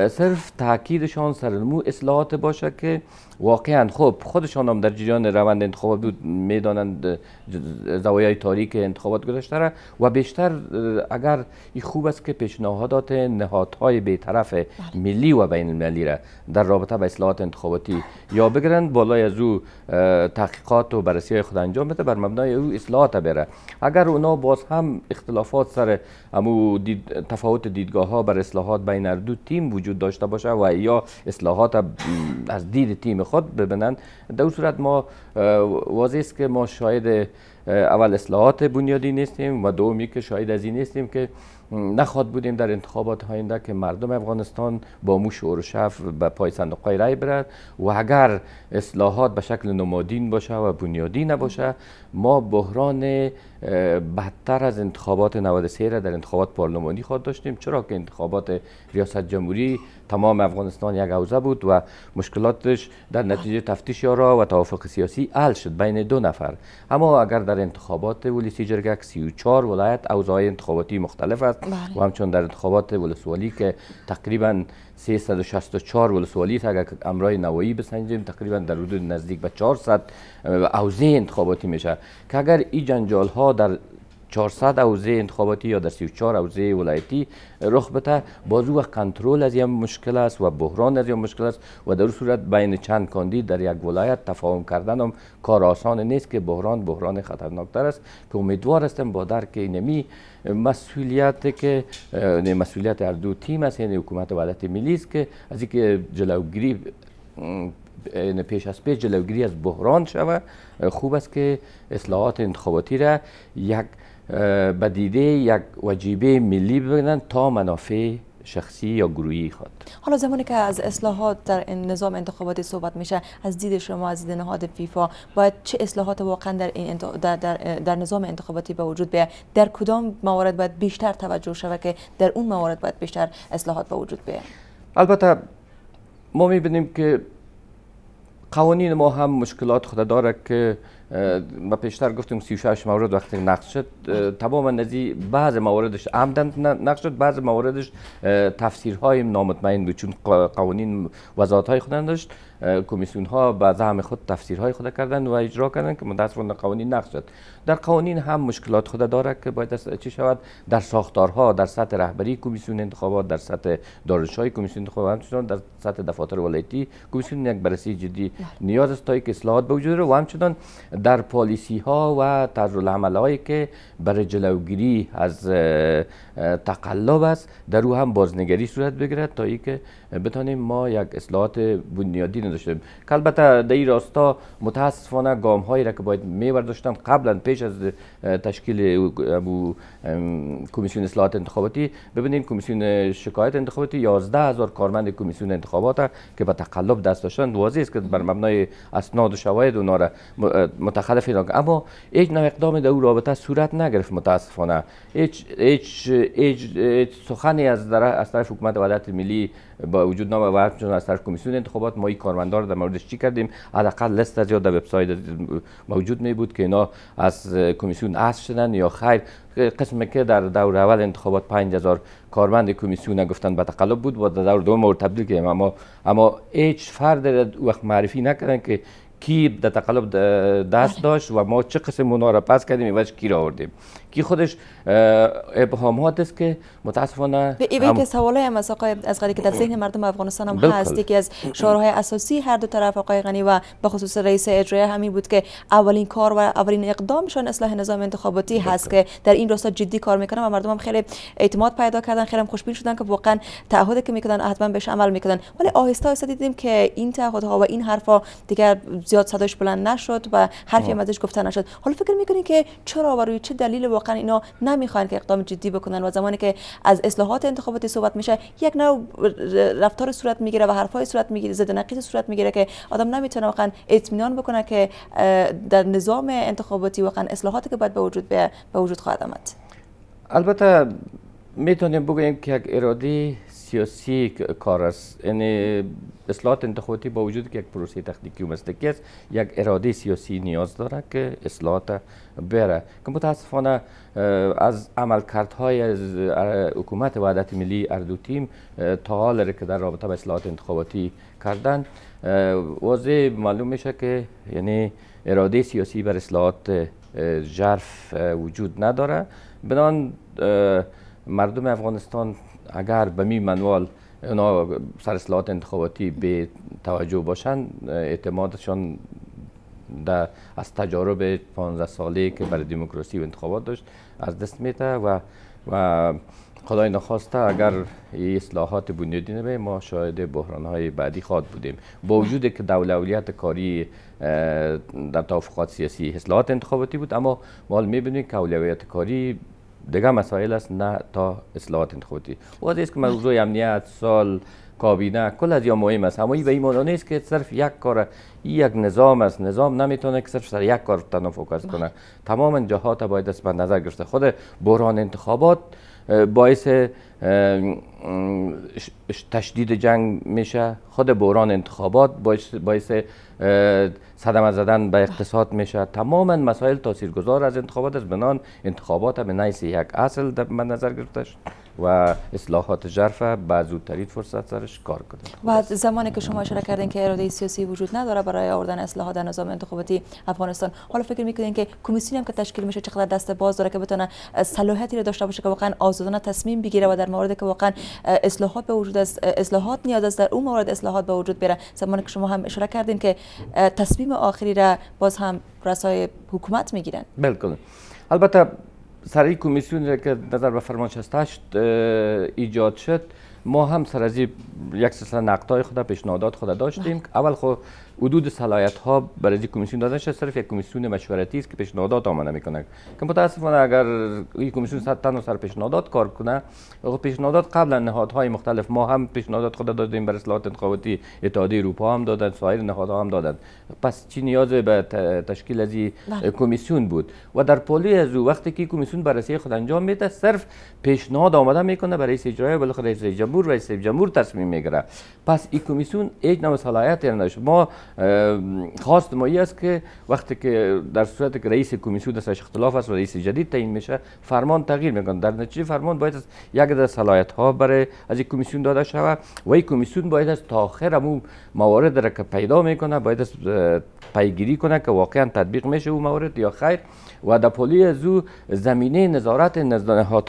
[SPEAKER 3] صرف تاکیدشان مو اصلاحات باشه که واقعا خب خودشان هم در جریان روند انتخابات بود میدانند زوایای تاریک انتخابات گذاشته را و بیشتر اگر این خوب است که پیشنهادات نهادهای طرف بله. ملی و بین المللی را در رابطه با اصلاحات انتخاباتی یا بگیرند بالای از او تحقیقات و بررسی های خود انجام بده بر مبنای او اصلاحات بره اگر اونا باز هم اختلافات سر امو تفاوت دیدگاه ها بررسی اصلاحات بین دو تیم وجود داشته باشه و یا اصلاحات از دید تیم خود ببینند در صورت ما واضح است که ما شاید اول اصلاحات بنیادی نیستیم و دومی که شاید از این نیستیم که نخواد بودیم در انتخابات آینده که مردم افغانستان با موش و شف به پای صندوق رای برد و اگر اصلاحات به شکل نمادین باشه و بنیادی نباشه ما بحران بدتر از انتخابات 93 را در انتخابات پارلمانی خود داشتیم چرا که انتخابات ریاست جمهوری تمام افغانستان یک حوزه بود و مشکلاتش در نتیجه تفتیش یارا و توافق سیاسی حل شد بین دو نفر اما اگر در انتخابات ولسی جرگک 34 ولایت های انتخاباتی مختلف است بله. و همچون در انتخابات ولسوالی که تقریبا 364 ولسوالیت اگر امرای نوایی بسنجیم تقریبا در حدود نزدیک به 400 اوزه انتخاباتی میشه که اگر این جنجال ها در 400 اوزه انتخاباتی یا در 34 اوزه ولایتی رخ بده باز وقت کنترل از یک مشکل است و بحران از یک مشکل است و در صورت بین چند کاندید در یک ولایت تفاهم کردن هم کار آسان نیست که بحران بحران خطرناکتر است که امیدوار هستم با درک اینمی مسئولیت که یعنی مسئولیت هر دو تیم است یعنی حکومت ولایت ملی است که از اینکه جلوگیری یعنی پیش از پیش جلوگیری از بحران شوه خوب است که اصلاحات انتخاباتی را یک دیده یک وجیبه ملی ببینند تا منافع شخصی یا گروهی خود
[SPEAKER 2] حالا زمانی که از اصلاحات در نظام انتخاباتی صحبت میشه از دید شما از دید نهاد فیفا باید چه اصلاحات واقعا در, این در, در, در نظام انتخاباتی به وجود بیاید در کدام موارد باید بیشتر توجه شود که در اون موارد باید بیشتر اصلاحات به وجود بیاید
[SPEAKER 3] البته ما میبینیم که قوانین ما هم مشکلات خود داره که ما پیشتر گفتیم 36 مورد وقتی نقض شد تمام نزی بعض مواردش عمدن نقض شد بعض مواردش تفسیرهای نامطمئن بود چون قوانین وزارت‌های های خودن داشت کمیسیون ها به زعم خود تفسیرهای خود کردن و اجرا کردن که متاسفانه قوانین نقض شد در قوانین هم مشکلات خود داره که باید چی شود در ساختارها در سطح رهبری کمیسیون انتخابات در سطح دارشای کمیسیون انتخابات همچنان در سطح دفاتر ولایتی کمیسیون یک بررسی جدی بله. نیاز است تا که اصلاحات به وجود و همچنان در پالیسی ها و طرز العمل که برای جلوگیری از تقلب است در او هم بازنگری صورت بگیرد تا که بتانیم ما یک اصلاحات بنیادی نداشته البته در این راستا متاسفانه گام هایی را که باید می قبلا پیش از تشکیل کمیسیون اصلاحات انتخاباتی ببینید کمیسیون شکایت انتخاباتی 11 هزار کارمند کمیسیون انتخابات که به تقلب دست داشتن واضح است که بر مبنای اسناد و شواهد اونا را متخلف اینا اما هیچ نوع اقدام در او رابطه صورت نگرفت متاسفانه هیچ هیچ سخنی از, از طرف حکومت ولایت ملی با وجود نام و از طرف کمیسیون انتخابات ما این کارمندا رو در موردش چی کردیم حداقل لست از در وبسایت موجود می بود که اینا از کمیسیون اصل شدن یا خیر قسمی که در دور اول انتخابات 5000 کارمند کمیسیون گفتند به تقلب بود و در دور دوم تبدیل کردیم اما اما هیچ فرد وقت معرفی نکردن که کی در تقلب دست بله. داشت و ما چه قسم اونا را پس کردیم و کی را آوردیم که خودش ابهامات است که متاسفانه به ای که
[SPEAKER 2] سوالای هم از آقای که در ذهن مردم افغانستان هم هست یکی از شعارهای اساسی هر دو طرف آقای غنی و به خصوص رئیس اجرایه همین بود که اولین کار و اولین اقدامشان اصلاح نظام انتخاباتی هست که در این راستا جدی کار میکنن و مردم هم خیلی اعتماد پیدا کردن خیلی خوشبین شدن که واقعا تعهدی که میکنن حتما بهش عمل میکنن ولی آهسته آهسته دیدیم که این تعهدها و این حرفا دیگر زیاد صداش بلند نشد و حرفی ازش گفته نشد حالا فکر میکنین که چرا و روی چه دلیل واقعا اینا نمیخوان که اقدام جدی بکنن و زمانی که از اصلاحات انتخاباتی صحبت میشه یک نوع رفتار صورت میگیره و حرفای صورت میگیره زد نقیض صورت میگیره که آدم نمیتونه واقعا اطمینان بکنه که در نظام انتخاباتی واقعا اصلاحاتی که باید به وجود به وجود خواهد آمد
[SPEAKER 3] البته میتونیم بگوییم که یک ارادی سیاسی کار است یعنی اصلاحات انتخاباتی با وجود که یک پروسه تخنیکی و مسلکی است یک اراده سیاسی نیاز داره که اصلاحات بره که متاسفانه از عملکردهای از حکومت وحدت ملی اردو تیم تا حال که در رابطه با اصلاحات انتخاباتی کردن واضح معلوم میشه که یعنی اراده سیاسی بر اصلاحات جرف وجود نداره بنان مردم افغانستان اگر به می منوال اونا سر اصلاحات انتخاباتی به توجه باشند اعتمادشان در از تجارب 15 ساله که برای دموکراسی و انتخابات داشت از دست میته و و خدای نخواسته اگر اصلاحات بنیادی نبه ما شاهد بحران های بعدی خواهد بودیم با وجود که اولیت کاری در توافقات سیاسی اصلاحات انتخاباتی بود اما ما میبینیم که اولویت کاری دیگه مسائل است نه تا اصلاحات انتخاباتی و است که موضوع امنیت سال کابینه کل از یا مهم است اما به این معنی نیست که صرف یک کار یک نظام است نظام نمیتونه که صرف سر یک کار فوکس کنه تمام جهات باید است به نظر گرفته خود بحران انتخابات باعث تشدید جنگ میشه خود بحران انتخابات باعث صدمه زدن به اقتصاد میشه تماما مسائل تاثیرگذار از انتخابات است بنان انتخابات به نیس یک اصل در نظر گرفته شد و اصلاحات جرفه به زودترین فرصت سرش کار کنه
[SPEAKER 2] و زمانی که شما اشاره کردین که اراده سیاسی وجود نداره برای آوردن اصلاحات در نظام انتخاباتی افغانستان حالا فکر میکنین که کمیسیون هم که تشکیل میشه چقدر دست باز داره که بتونه صلاحیتی رو داشته باشه که واقعا آزادانه تصمیم بگیره و در مورد که واقعا اصلاحات به وجود اصلاحات نیاز است در اون مورد اصلاحات به وجود بیاره زمانی که شما هم اشاره کردین که تصمیم آخری را باز هم رسای حکومت میگیرن
[SPEAKER 3] بالکل البته سرای کمیسیون که در به فرمان ایجاد شد ما هم سر از یک سلسله های خود پیشنهادات خود داشتیم بله. اول خو خب حدود صلاحیت ها برای کمیسیون داده شده صرف یک کمیسیون مشورتی است که پیشنهادات آماده میکنه که متاسفانه اگر این کمیسیون صد تن و سر پیشنهادات کار کنه خب پیشنهادات قبلا نهادهای مختلف ما هم پیشنهادات خود دادیم برای اصلاحات انتخاباتی اتحادیه اروپا هم دادن سایر نهادها هم دادن پس چی نیاز به تشکیل از بله. کمیسیون بود و در پلی از وقتی که کمیسیون بررسی خود انجام میده صرف پیشنهاد آماده میکنه برای اجرای بالاخره جمهور رئیس جمهور تصمیم میگیره پس این کمیسیون هیچ نوع صلاحیت نداشت ما خواست ما است که وقتی که در صورتی که رئیس کمیسیون دستش اختلاف است و رئیس جدید تعیین میشه فرمان تغییر میکنه در نتیجه فرمان باید از یک در صلاحیت ها برای از این کمیسیون داده شود و این کمیسیون باید از آخر هم موارد را که پیدا میکنه باید پیگیری کنه که واقعا تطبیق میشه او موارد یا خیر و در پولی از او زمینه نظارت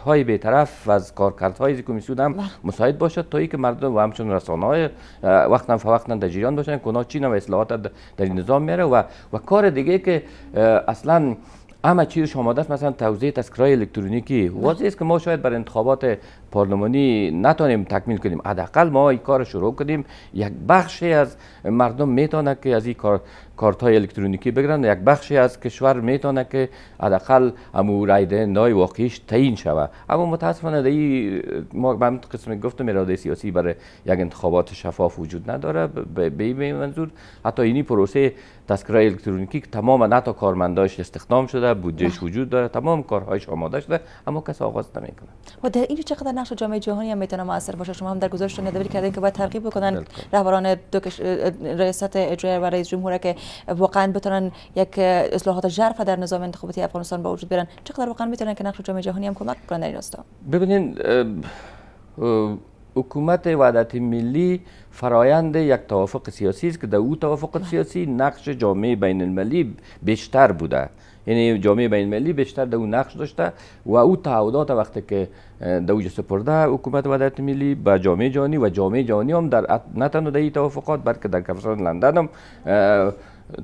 [SPEAKER 3] های بیطرف و از های از کمیسیون هم بله. مساعد باشد تا که مردم و همچون رسانه های وقتا فوقتا در جریان باشن که چی و اصلاحات در نظام میره و, و کار دیگه که اصلا اما چیزش شما دست مثلا توزیع تذکرهای الکترونیکی بله. واضح است که ما شاید بر انتخابات پارلمانی نتانیم تکمیل کنیم حداقل ما این کار شروع کنیم یک بخشی از مردم میتونه که از این کار کارت های الکترونیکی بگیرند یک بخشی از کشور میتونه که حداقل امو رایده نای واقعیش تعیین شوه اما متاسفانه این ما من قسم گفتم اراده سیاسی برای یک انتخابات شفاف وجود نداره به این منظور حتی اینی پروسه تذکره الکترونیکی که تمام نتا کارمنداش استخدام شده بودجهش وجود داره تمام کارهایش آماده شده اما کس آغاز نمیکنه
[SPEAKER 2] و در این چقدر نقش جامعه جهانی هم میتونه موثر باشه شما هم در گزارشتون یادآوری کردین که باید ترغیب بکنن رهبران دو کش... ریاست اجرایی و رئیس جمهور که واقعا بتونن یک اصلاحات جرف در نظام انتخاباتی افغانستان با وجود بیارن چقدر واقعا میتونن که نقش جامعه جهانی هم کمک کنن در این راستا
[SPEAKER 3] ببینین حکومت وحدت ملی فرایند یک توافق سیاسی است که در او توافق بله. سیاسی نقش جامعه بین المللی بیشتر بوده یعنی جامعه بین المللی بیشتر در اون نقش داشته و او تعهدات وقتی که دوج سپرده حکومت وحدت ملی به جامعه جهانی و جامعه جهانی هم در نه تنها در توافقات بلکه در کفران لندن هم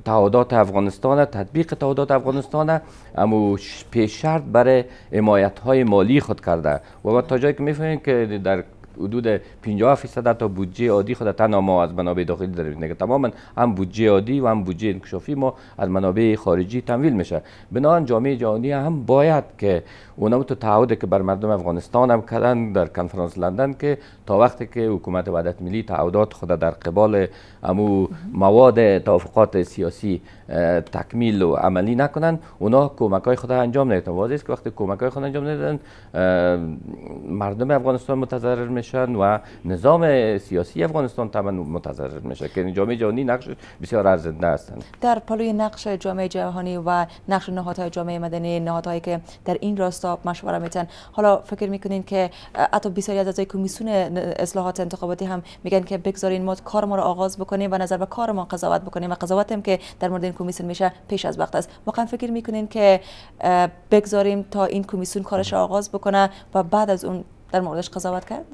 [SPEAKER 3] تعهدات افغانستان تطبیق تعهدات افغانستان اما پیش شرط برای حمایت های مالی خود کرده و ما تا جایی که میفهمیم که در حدود 50 درصد تا بودجه عادی خود تنها ما از منابع داخلی داریم نگه تماما هم بودجه عادی و هم بودجه انکشافی ما از منابع خارجی تمویل میشه بنابراین جامعه جهانی هم باید که اونم تو تعهدی که بر مردم افغانستان هم کردن در کنفرانس لندن که تا وقتی که حکومت وحدت ملی تعهدات خود در قبال امو مواد توافقات سیاسی تکمیل و عملی نکنن اونا کمک های خود انجام نمیدن واضح است که وقتی کمک های خود انجام ندادن مردم افغانستان متضرر میشن و نظام سیاسی افغانستان تمام متضرر میشه که جامعه جهانی نقش بسیار ارزنده هستند
[SPEAKER 2] در پلوی نقش جامعه جهانی و نقش نهادهای جامعه مدنی نهادهایی که در این راستا مشوره میتن حالا فکر میکنین که حتی بسیاری از اعضای کمیسیون اصلاحات انتخاباتی هم میگن که بگذارین ما کار ما رو آغاز بکنیم و نظر به کار ما قضاوت بکنیم و قضاوت هم که در مورد این کمیسیون میشه پیش از وقت است واقعا فکر میکنین که بگذاریم تا این کمیسیون کارش آغاز بکنه و بعد از اون در موردش قضاوت کرد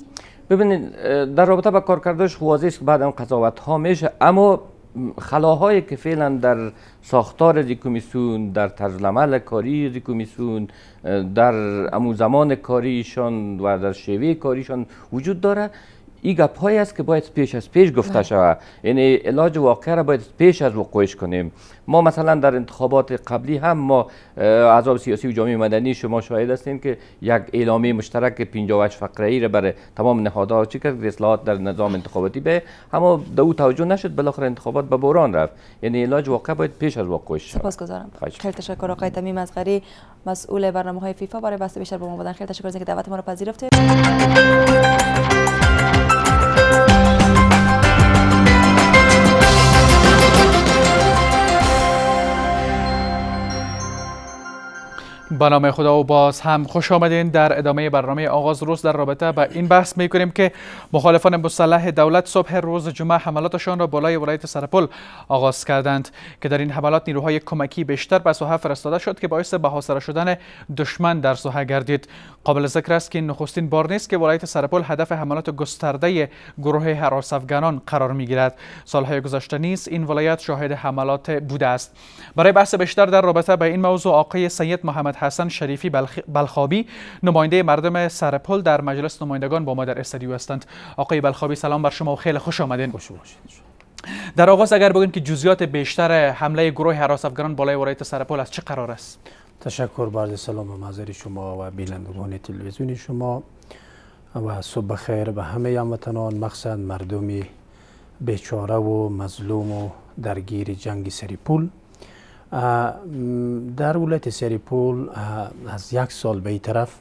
[SPEAKER 3] ببینید در رابطه با کارکردش واضح است که بعد قضاوت ها میشه اما خلاهایی که فعلا در ساختار ریکومیسیون در ترزلمل کاری ریکومیسیون در امو زمان کاریشان و در شیوه کاریشان وجود داره این گپ هایی است که باید پیش از پیش گفته شود یعنی علاج واقع را باید پیش از وقوعش کنیم ما مثلا در انتخابات قبلی هم ما اعضاب سیاسی و جامعه مدنی شما شاهد هستیم که یک اعلامیه مشترک 58 فقره ای را برای تمام نهادها چی کرد اصلاحات در نظام انتخاباتی به اما به او توجه نشد بالاخره انتخابات به بوران رفت یعنی علاج واقع باید پیش از واقع شود
[SPEAKER 2] سپاسگزارم خیلی تشکر آقای تمیم ازغری مسئول برنامه های فیفا برای بحث بیشتر با ما بودن خیلی تشکر از اینکه دعوت ما را پذیرفتید
[SPEAKER 1] به نام خدا و باز هم خوش آمدین در ادامه برنامه آغاز روز در رابطه به این بحث می کنیم که مخالفان مسلح دولت صبح روز جمعه حملاتشان را بالای ولایت سرپل آغاز کردند که در این حملات نیروهای کمکی بیشتر به صحه فرستاده شد که باعث حاصل شدن دشمن در صحه گردید قابل ذکر است که این نخستین بار نیست که ولایت سرپل هدف حملات گسترده گروه حراس افغانان قرار می گیرد سالهای گذشته نیز این ولایت شاهد حملات بوده است برای بحث بیشتر در رابطه با این موضوع آقای سید محمد حسن شریفی بلخابی نماینده مردم سرپل در مجلس نمایندگان با ما در استدیو هستند آقای بلخابی سلام بر شما و خیلی خوش آمدین خوش باشید در آغاز اگر بگین که جزئیات بیشتر حمله گروه حراس بالای ولایت سرپل از چه قرار است
[SPEAKER 4] تشکر بر سلام و معذر شما و بینندگان تلویزیون شما و صبح خیر به همه هموطنان مقصد مردمی بیچاره و مظلوم و درگیر جنگ سریپول در ولایت سریپول از یک سال به طرف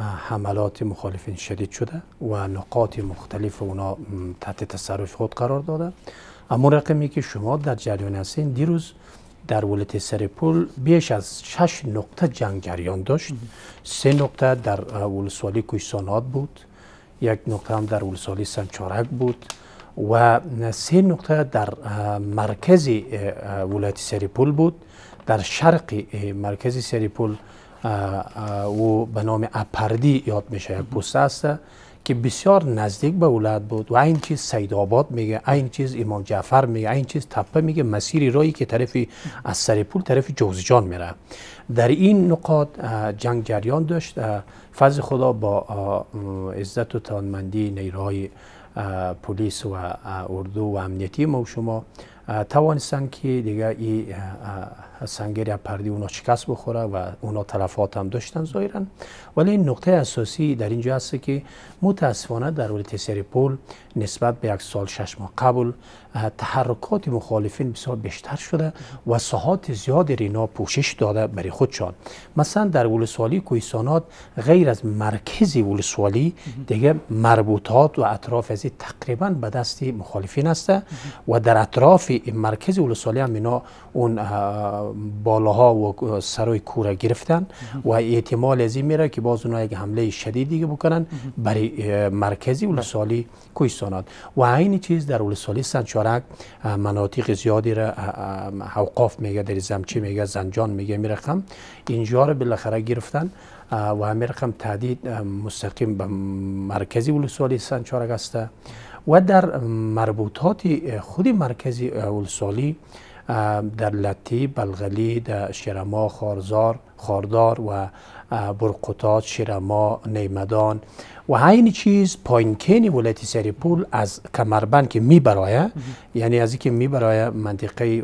[SPEAKER 4] حملات مخالفین شدید شده و نقاط مختلف اونا تحت تصرف خود قرار داده اما رقمی که شما در جریان هستین دیروز در ولایت سریپول بیش از شش نقطه جنگ داشت سه نقطه در ولسوالی کوهستانات بود یک نقطه هم در ولسوالی سنچارک بود و سه نقطه در مرکز ولایت پول بود در شرق مرکز پول او به نام اپردی یاد میشه یک پوسته است که بسیار نزدیک به ولایت بود و این چیز سید آباد میگه این چیز امام جعفر میگه این چیز تپه میگه مسیری رایی که طرف از پول طرف جوزجان میره در این نقاط جنگ جریان داشت فضل خدا با عزت و توانمندی نیروهای پلیس و اردو و امنیتی ما و شما توانستن که دیگه این سنگری پردی اونا شکست بخوره و اونا تلفات هم داشتن ظاهرا ولی نقطه اساسی در اینجا هست که متاسفانه در ولایت سریپول نسبت به یک سال شش ماه قبل تحرکات مخالفین بسیار بیشتر شده و ساحات زیادی رینا پوشش داده برای خودشان مثلا در ولسوالی کویسانات غیر از مرکز ولسوالی دیگه مربوطات و اطراف از تقریبا به دست مخالفین است و در اطراف مرکز ولسوالی هم اینا اون بالاها و سرای کوره گرفتن و احتمال از این میره که که باز اونها یک حمله شدیدی بکنن برای مرکزی ولسوالی کوهستانات و عین چیز در ولسوالی سنچارک مناطق زیادی را حوقاف میگه در زمچه میگه زنجان میگه میرقم اینجا رو بالاخره گرفتن و همین رقم تعدید مستقیم به مرکزی ولسوالی سنچارک است و در مربوطات خود مرکزی ولسوالی در لطی بلغلی در شرما خارزار خاردار و برقطات شیرما نیمدان و عین چیز پاینکین ولایت سریپول از کمربند که میبرایه یعنی از اینکه میبرایه منطقه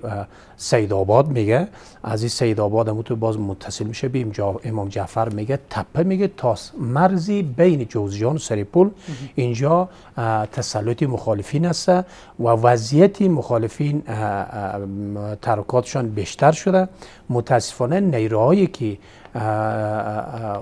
[SPEAKER 4] سید آباد میگه از این سید آباد هم تو باز متصل میشه به امام جعفر میگه تپه میگه تا مرزی بین جوزجان و سریپول اینجا تسلط مخالفین است و وضعیت مخالفین ترکاتشان بیشتر شده متاسفانه نیروهایی که que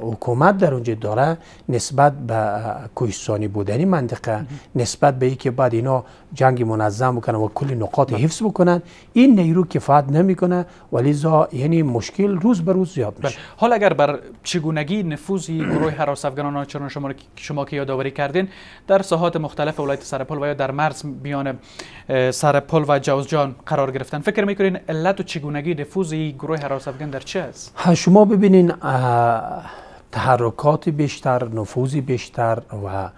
[SPEAKER 4] حکومت در اونجا داره نسبت به کوهستانی بودنی یعنی منطقه نسبت به اینکه بعد اینا جنگ منظم بکنن و کلی نقاط بله. حفظ بکنن این نیرو کفایت نمیکنه ولی زا یعنی مشکل روز به روز زیاد میشه
[SPEAKER 1] بله. حال اگر بر چگونگی نفوذ گروه حراس افغانان چون شما شما که یادآوری کردین در ساحات مختلف ولایت سرپل و یا در مرز میان سرپل و جوزجان قرار گرفتن فکر میکنین علت و چگونگی نفوذ گروه حراس افغان در چه است
[SPEAKER 4] شما ببینید این تحرکات بیشتر نفوذ بیشتر و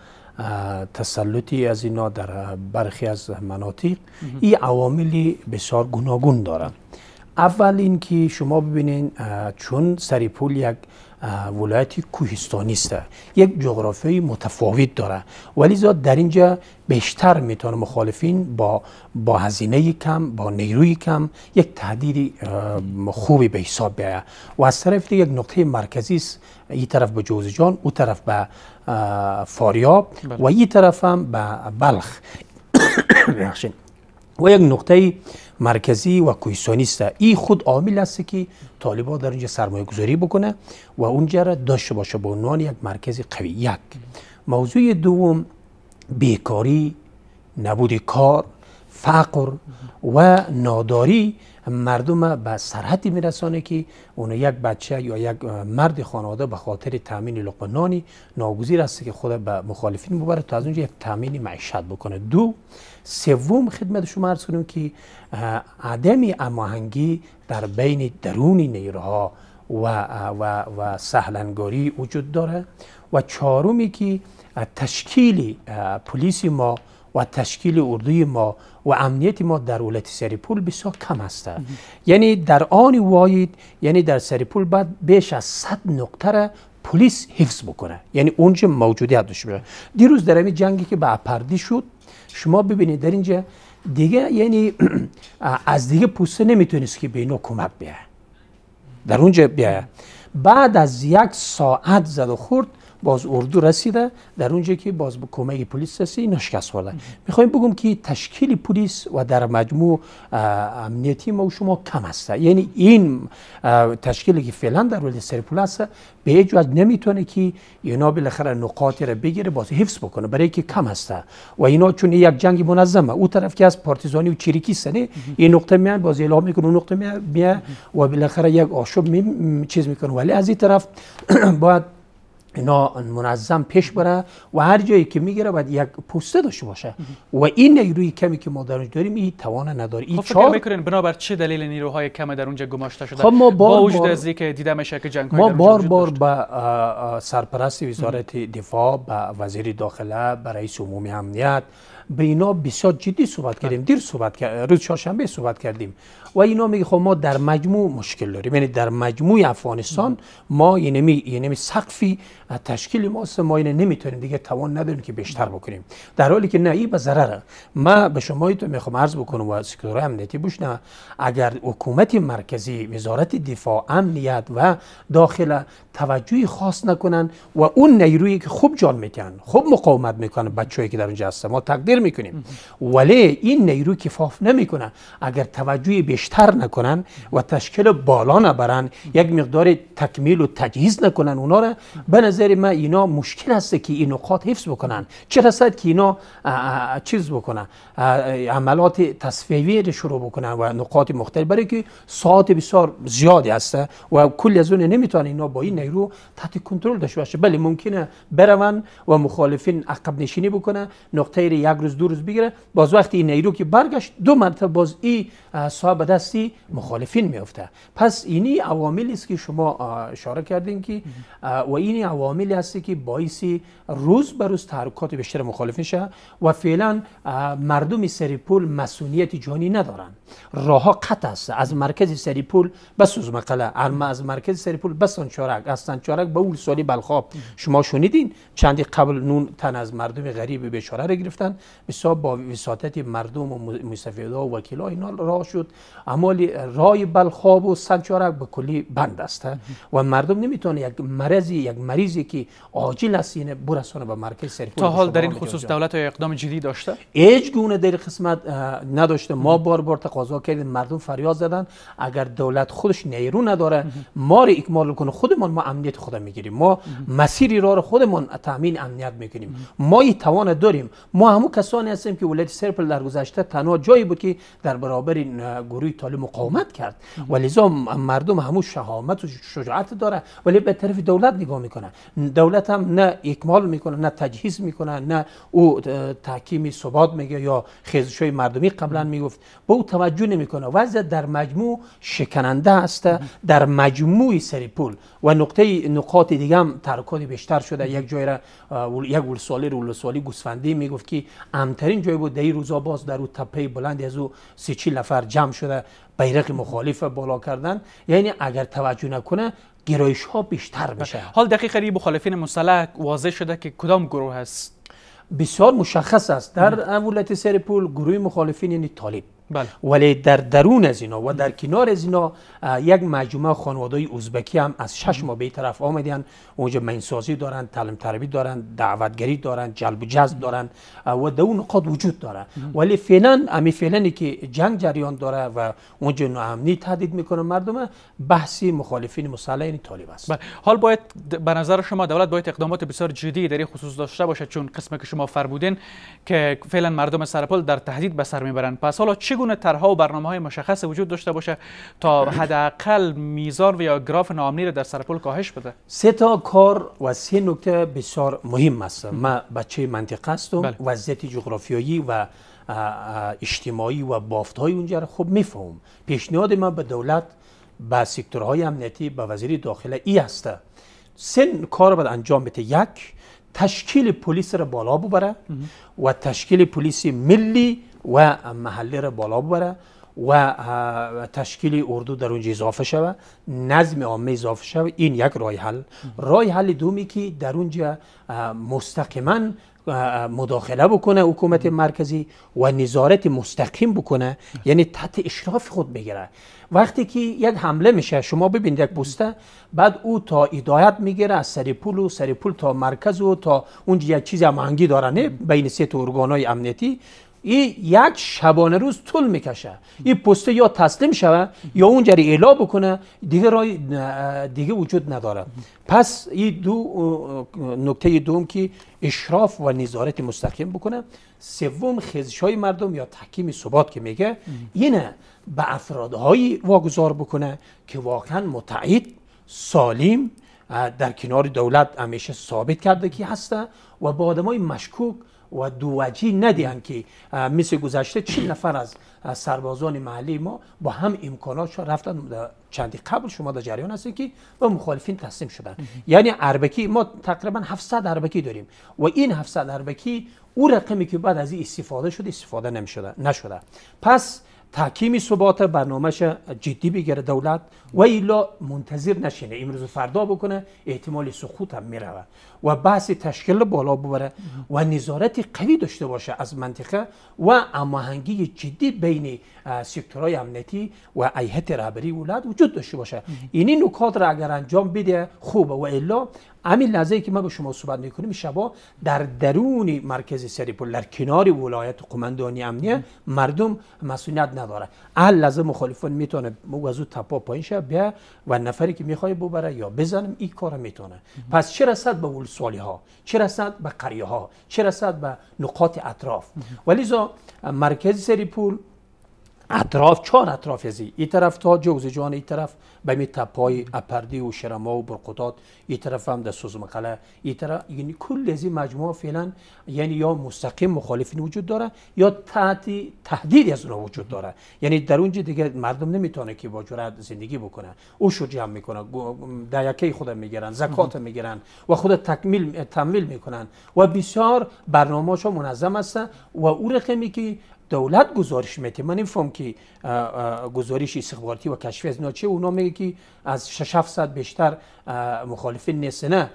[SPEAKER 4] تسلطی از اینا در برخی از مناطق این عوامل بسیار گوناگون دارند اول اینکه شما ببینین چون سریپول یک ولایت کوهستانی است یک جغرافیای متفاوت داره ولی زاد در اینجا بیشتر میتونه مخالفین با با هزینه کم با نیروی کم یک تهدید خوبی به حساب بیاید و از طرف یک نقطه مرکزی است این طرف به جوزجان او طرف به فاریاب و بله. این طرف هم به بلخ [coughs] و یک نقطه مرکزی و کویسونیست این خود عامل است که طالبان در اونجا سرمایه گذاری بکنه و اونجا را داشته باشه به عنوان یک مرکز قوی یک موضوع دوم بیکاری نبود کار فقر و ناداری مردم به سرحتی میرسانه که اون یک بچه یا یک مرد خانواده به خاطر تامین لقمه نانی ناگزیر است که خود به مخالفین ببره تا از اونجا یک تامین معیشت بکنه دو سوم خدمت شما عرض کنم که عدم اماهنگی در بین درون نیروها و, و, و سهلنگاری وجود داره و چهارمی که تشکیل پلیس ما و تشکیل اردوی ما و امنیت ما در ولایت سریپول بسیار کم هسته یعنی در آن واید یعنی در سریپول بعد بیش از 100 نقطه را پلیس حفظ بکنه یعنی اونجا موجودیت داشته دیروز در این جنگی که به اپردی شد شما ببینید در اینجا دیگه یعنی [clears throat] از دیگه پوسته نمیتونست که به اینو کمک بیا در اونجا بیا بعد از یک ساعت زد و خورد باز اردو رسیده در اونجا که باز به کمک پلیس رسید اینا شکست خورده میخوایم بگم که تشکیل پلیس و در مجموع امنیتی ما و شما کم است یعنی این تشکیلی که فعلا در سرپول است به هیچ نمیتونه که اینا بالاخره نقاطی را بگیره باز حفظ بکنه برای که کم است و اینا چون یک جنگ منظمه او طرف که از پارتیزانی و چریکی سنه یعنی این نقطه میان باز اعلام میکنه نقطه میان و بالاخره یک آشوب می چیز میکنه ولی از این طرف [clears throat] باید اینا منظم پیش بره و هر جایی که میگیره باید یک پوسته داشته باشه و این نیروی کمی که ما در اونجا داریم این توانه نداره این خب،
[SPEAKER 1] میکنین بنابر چه دلیل نیروهای کم در اونجا گماشته شده خب ما بار با وجود از اینکه میشه که جنگ ما
[SPEAKER 4] بار بار به سرپرست وزارت دفاع به وزیر داخله برای عمومی امنیت به اینا بسیار جدی صحبت کردیم دیر صحبت کرد روز چهارشنبه صحبت کردیم و اینا میگه خب ما در مجموع مشکل داریم یعنی در مجموع افغانستان ما یعنی نمی سقفی تشکیل ماست ما اینه نمیتونیم دیگه توان نداریم که بیشتر بکنیم در حالی که نه ای به ما ما به شما تو میخوام عرض بکنم و سکتور امنیتی بوش نه اگر حکومت مرکزی وزارت دفاع امنیت و داخل توجهی خاص نکنن و اون نیرویی که خوب جان میتن خوب مقاومت میکنن بچه‌ای که در اونجا هست ما تقدیر تغییر میکنیم ولی این نیرو کفاف نمیکنن اگر توجه بیشتر نکنن و تشکیل بالا نبرن یک مقدار تکمیل و تجهیز نکنن اونا را به نظر من اینا مشکل هست که این نقاط حفظ بکنن چه رسد که اینا چیز بکنن عملات تصفیوی رو شروع بکنن و نقاط مختلف برای که ساعت بسیار زیادی هست و کل از اون نمیتونن اینا با این نیرو تحت کنترل داشته باشه بله ممکنه برون و مخالفین عقب نشینی بکنه نقطه یک روز دو روز بگیره باز وقتی نیرو که برگشت دو مرتبه باز ای صاحب دستی مخالفین میفته پس اینی عواملی است که شما اشاره کردین که و اینی عواملی هستی که باعث روز به روز تحرکات بیشتر مخالف میشه و فعلا مردم سریپول مسئولیت جانی ندارن راه ها قطع است از مرکز سریپول به سوزمقله از مرکز سریپول به سانچارک از سانچارک به اول سالی بلخاب شما شنیدین چندی قبل نون تن از مردم غریب بیچاره را گرفتن بسیار با وساطت مردم و مستفیدا و وکیلا اینا راه شد امالی رای بلخاب و سنچارک به کلی بند است و مردم نمیتونه یک مرضی یک مریضی که عاجل است اینه یعنی برسانه به مرکز سرپول تا حال در این خصوص دولت
[SPEAKER 1] اقدام جدی داشته
[SPEAKER 4] هیچ گونه در قسمت نداشته ما بار بار تقاضا کردیم مردم فریاد زدن اگر دولت خودش نیرو نداره ما رو اکمال کنه خودمان ما امنیت خود میگیریم ما مسیری را خودمان تامین امنیت میکنیم ما توان داریم ما همو کس کسانی هستیم که ولایت سرپل در گذشته تنها جایی بود که در برابر این گروه طالب مقاومت کرد و لذا مردم همو شهامت و شجاعت داره ولی به طرف دولت نگاه میکنه دولت هم نه اکمال میکنه نه تجهیز میکنه نه او تحکیم ثبات میگه یا خیزش های مردمی قبلا میگفت به او توجه نمیکنه وضع در مجموع شکننده است در مجموع سرپل و نقطه نقاط دیگه هم بیشتر شده یک جای را یک ولسوالی رو ولسوالی گوسفندی میگفت که امترین جای بود در روزا باز در او تپه بلند از او سی چی نفر جمع شده بیرق مخالف بالا کردن یعنی اگر توجه نکنه گرایش ها بیشتر بشه.
[SPEAKER 1] حال دقیقا مخالفین مسلح واضح شده که کدام گروه هست
[SPEAKER 4] بسیار مشخص است در ولایت سرپول گروه مخالفین یعنی طالب بله. ولی در درون از اینا و در کنار از اینا یک مجموعه خانواده ازبکی هم از شش ماه به طرف آمدن اونجا منسازی دارن تعلیم تربیت دارن دعوتگری دارن جلب و جذب دارن و در اون نقاط وجود داره ولی فعلا امی فعلا که جنگ جریان داره و اونجا ناامنی تهدید میکنه مردم بحثی مخالفین مسلح این یعنی طالب است بله. حال باید
[SPEAKER 1] به نظر شما دولت باید اقدامات بسیار جدی در خصوص داشته باشه چون قسمی که شما فرمودین که فعلا مردم سرپل در تهدید به سر میبرن پس حالا چگونه طرها و برنامه های مشخص وجود داشته باشه تا حداقل میزان و یا گراف ناامنی را در سرپل کاهش بده سه
[SPEAKER 4] تا کار و سه نکته بسیار مهم است من بچه منطقه هستم بله. وضعیت جغرافیایی و اجتماعی و بافت های اونجا را خوب میفهم پیشنهاد ما به دولت به سکتورهای امنیتی به وزیر داخله ای است سه کار باید انجام بده یک تشکیل پلیس را بالا ببره و تشکیل پلیس ملی و محله را بالا ببره و تشکیل اردو در اونجا اضافه شوه نظم عامه اضافه شوه این یک رای حل رای حل دومی که در اونجا مستقیما مداخله بکنه حکومت مرکزی و نظارت مستقیم بکنه یعنی تحت اشراف خود بگیره وقتی که یک حمله میشه شما ببینید یک بسته بعد او تا ادایت میگیره از سری پول و سری پول تا مرکز و تا اونجا یک چیز هماهنگی داره نه بین سه های امنیتی این یک شبانه روز طول میکشه این پسته یا تسلیم شوه یا اونجری اعلا بکنه دیگه رای دیگه وجود نداره پس این دو نکته دوم که اشراف و نظارت مستقیم بکنه سوم خیزش های مردم یا تحکیم ثبات که میگه اینه به افرادهایی واگذار بکنه که واقعا متعید سالم در کنار دولت همیشه ثابت کرده که هسته و با های مشکوک و دووجی ندیان که مثل گذشته چه نفر از سربازان محلی ما با هم امکانات شو رفتن چندی قبل شما در جریان هستید که با مخالفین تصمیم شدن یعنی اربکی ما تقریبا 700 اربکی داریم و این 700 اربکی او رقمی که بعد از این استفاده شد، استفاده نمیشده نشده پس تحکیم ثبات برنامهش جدی بگیره دولت و ایلا منتظر نشینه امروز فردا بکنه احتمال سخوت هم میرود و بحث تشکیل بالا ببره و نظارت قوی داشته باشه از منطقه و هماهنگی جدی بین سکتورهای امنیتی و ایهت رهبری ولاد وجود داشته باشه این نکات را اگر انجام بده خوبه و الا همین لحظه ای که ما به شما صحبت میکنیم شبا در درون مرکز سریپول در کنار ولایت قماندانی امنیه مردم مسئولیت نداره هر لحظه مخالفان میتونه از تپا پایین بیا و نفری که میخوای ببره یا بزنم این کار میتونه پس چه رسد به سالی ها چه رسد به قریه ها چه رسد به نقاط اطراف ولیزا مرکز سری پول اطراف چهار اطراف ازی این طرف تا جوز جان این طرف به می تپای اپردی و شرما و برقداد این طرف هم در سوزمقله این طرف یعنی کل از مجموعه فعلا یعنی یا مستقیم مخالفین وجود داره یا تحت تهدید از اونها وجود داره یعنی در اونجا دیگه مردم نمیتونه که با جرأت زندگی بکنه او شو جمع میکنه یکی خود میگیرن زکات میگیرن و خود تکمیل تمویل میکنن و بسیار برنامه‌ها منظم هست و او رقمی که دولت گزارش میده من نمیفهم که گزارش استخباراتی و کشفی از ناچه اونا میگه که از 6 بیشتر مخالفین نیست نه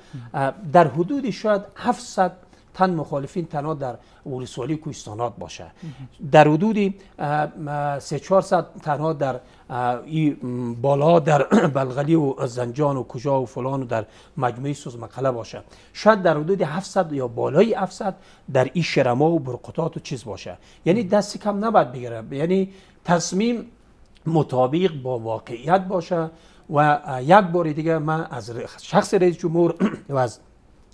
[SPEAKER 4] در حدود شاید 700 تن مخالفین تنها در ولسوالی کوهستانات باشه در حدود 3 400 تنها در بالا در [clears throat] بلغلی و زنجان و کجا و فلان و در مجموعه سوزمقله باشه شاید در حدود 700 یا بالای 700 در این شرما و برقطات و چیز باشه یعنی دست کم نباید بگیره یعنی تصمیم مطابق با واقعیت باشه و یک بار دیگه من از شخص رئیس جمهور [clears throat] و از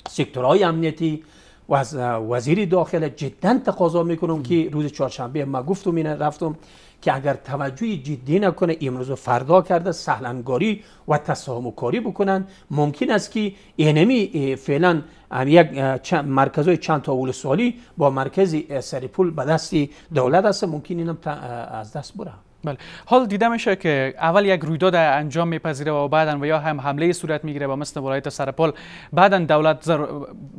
[SPEAKER 4] سکتورهای امنیتی و از وزیر داخل جدا تقاضا میکنم که روز چهارشنبه ما گفتم این رفتم که اگر توجه جدی نکنه امروز و فردا کرده سهلنگاری و تساهم کاری بکنن ممکن است که اینمی فعلا یک مرکز چند تا سالی با مرکز پول به دست دولت است ممکن اینم از دست بره
[SPEAKER 1] بله حال دیده میشه که اول یک رویداد انجام میپذیره و بعدا و یا هم حمله صورت میگیره با مثل ولایت سرپل بعدا دولت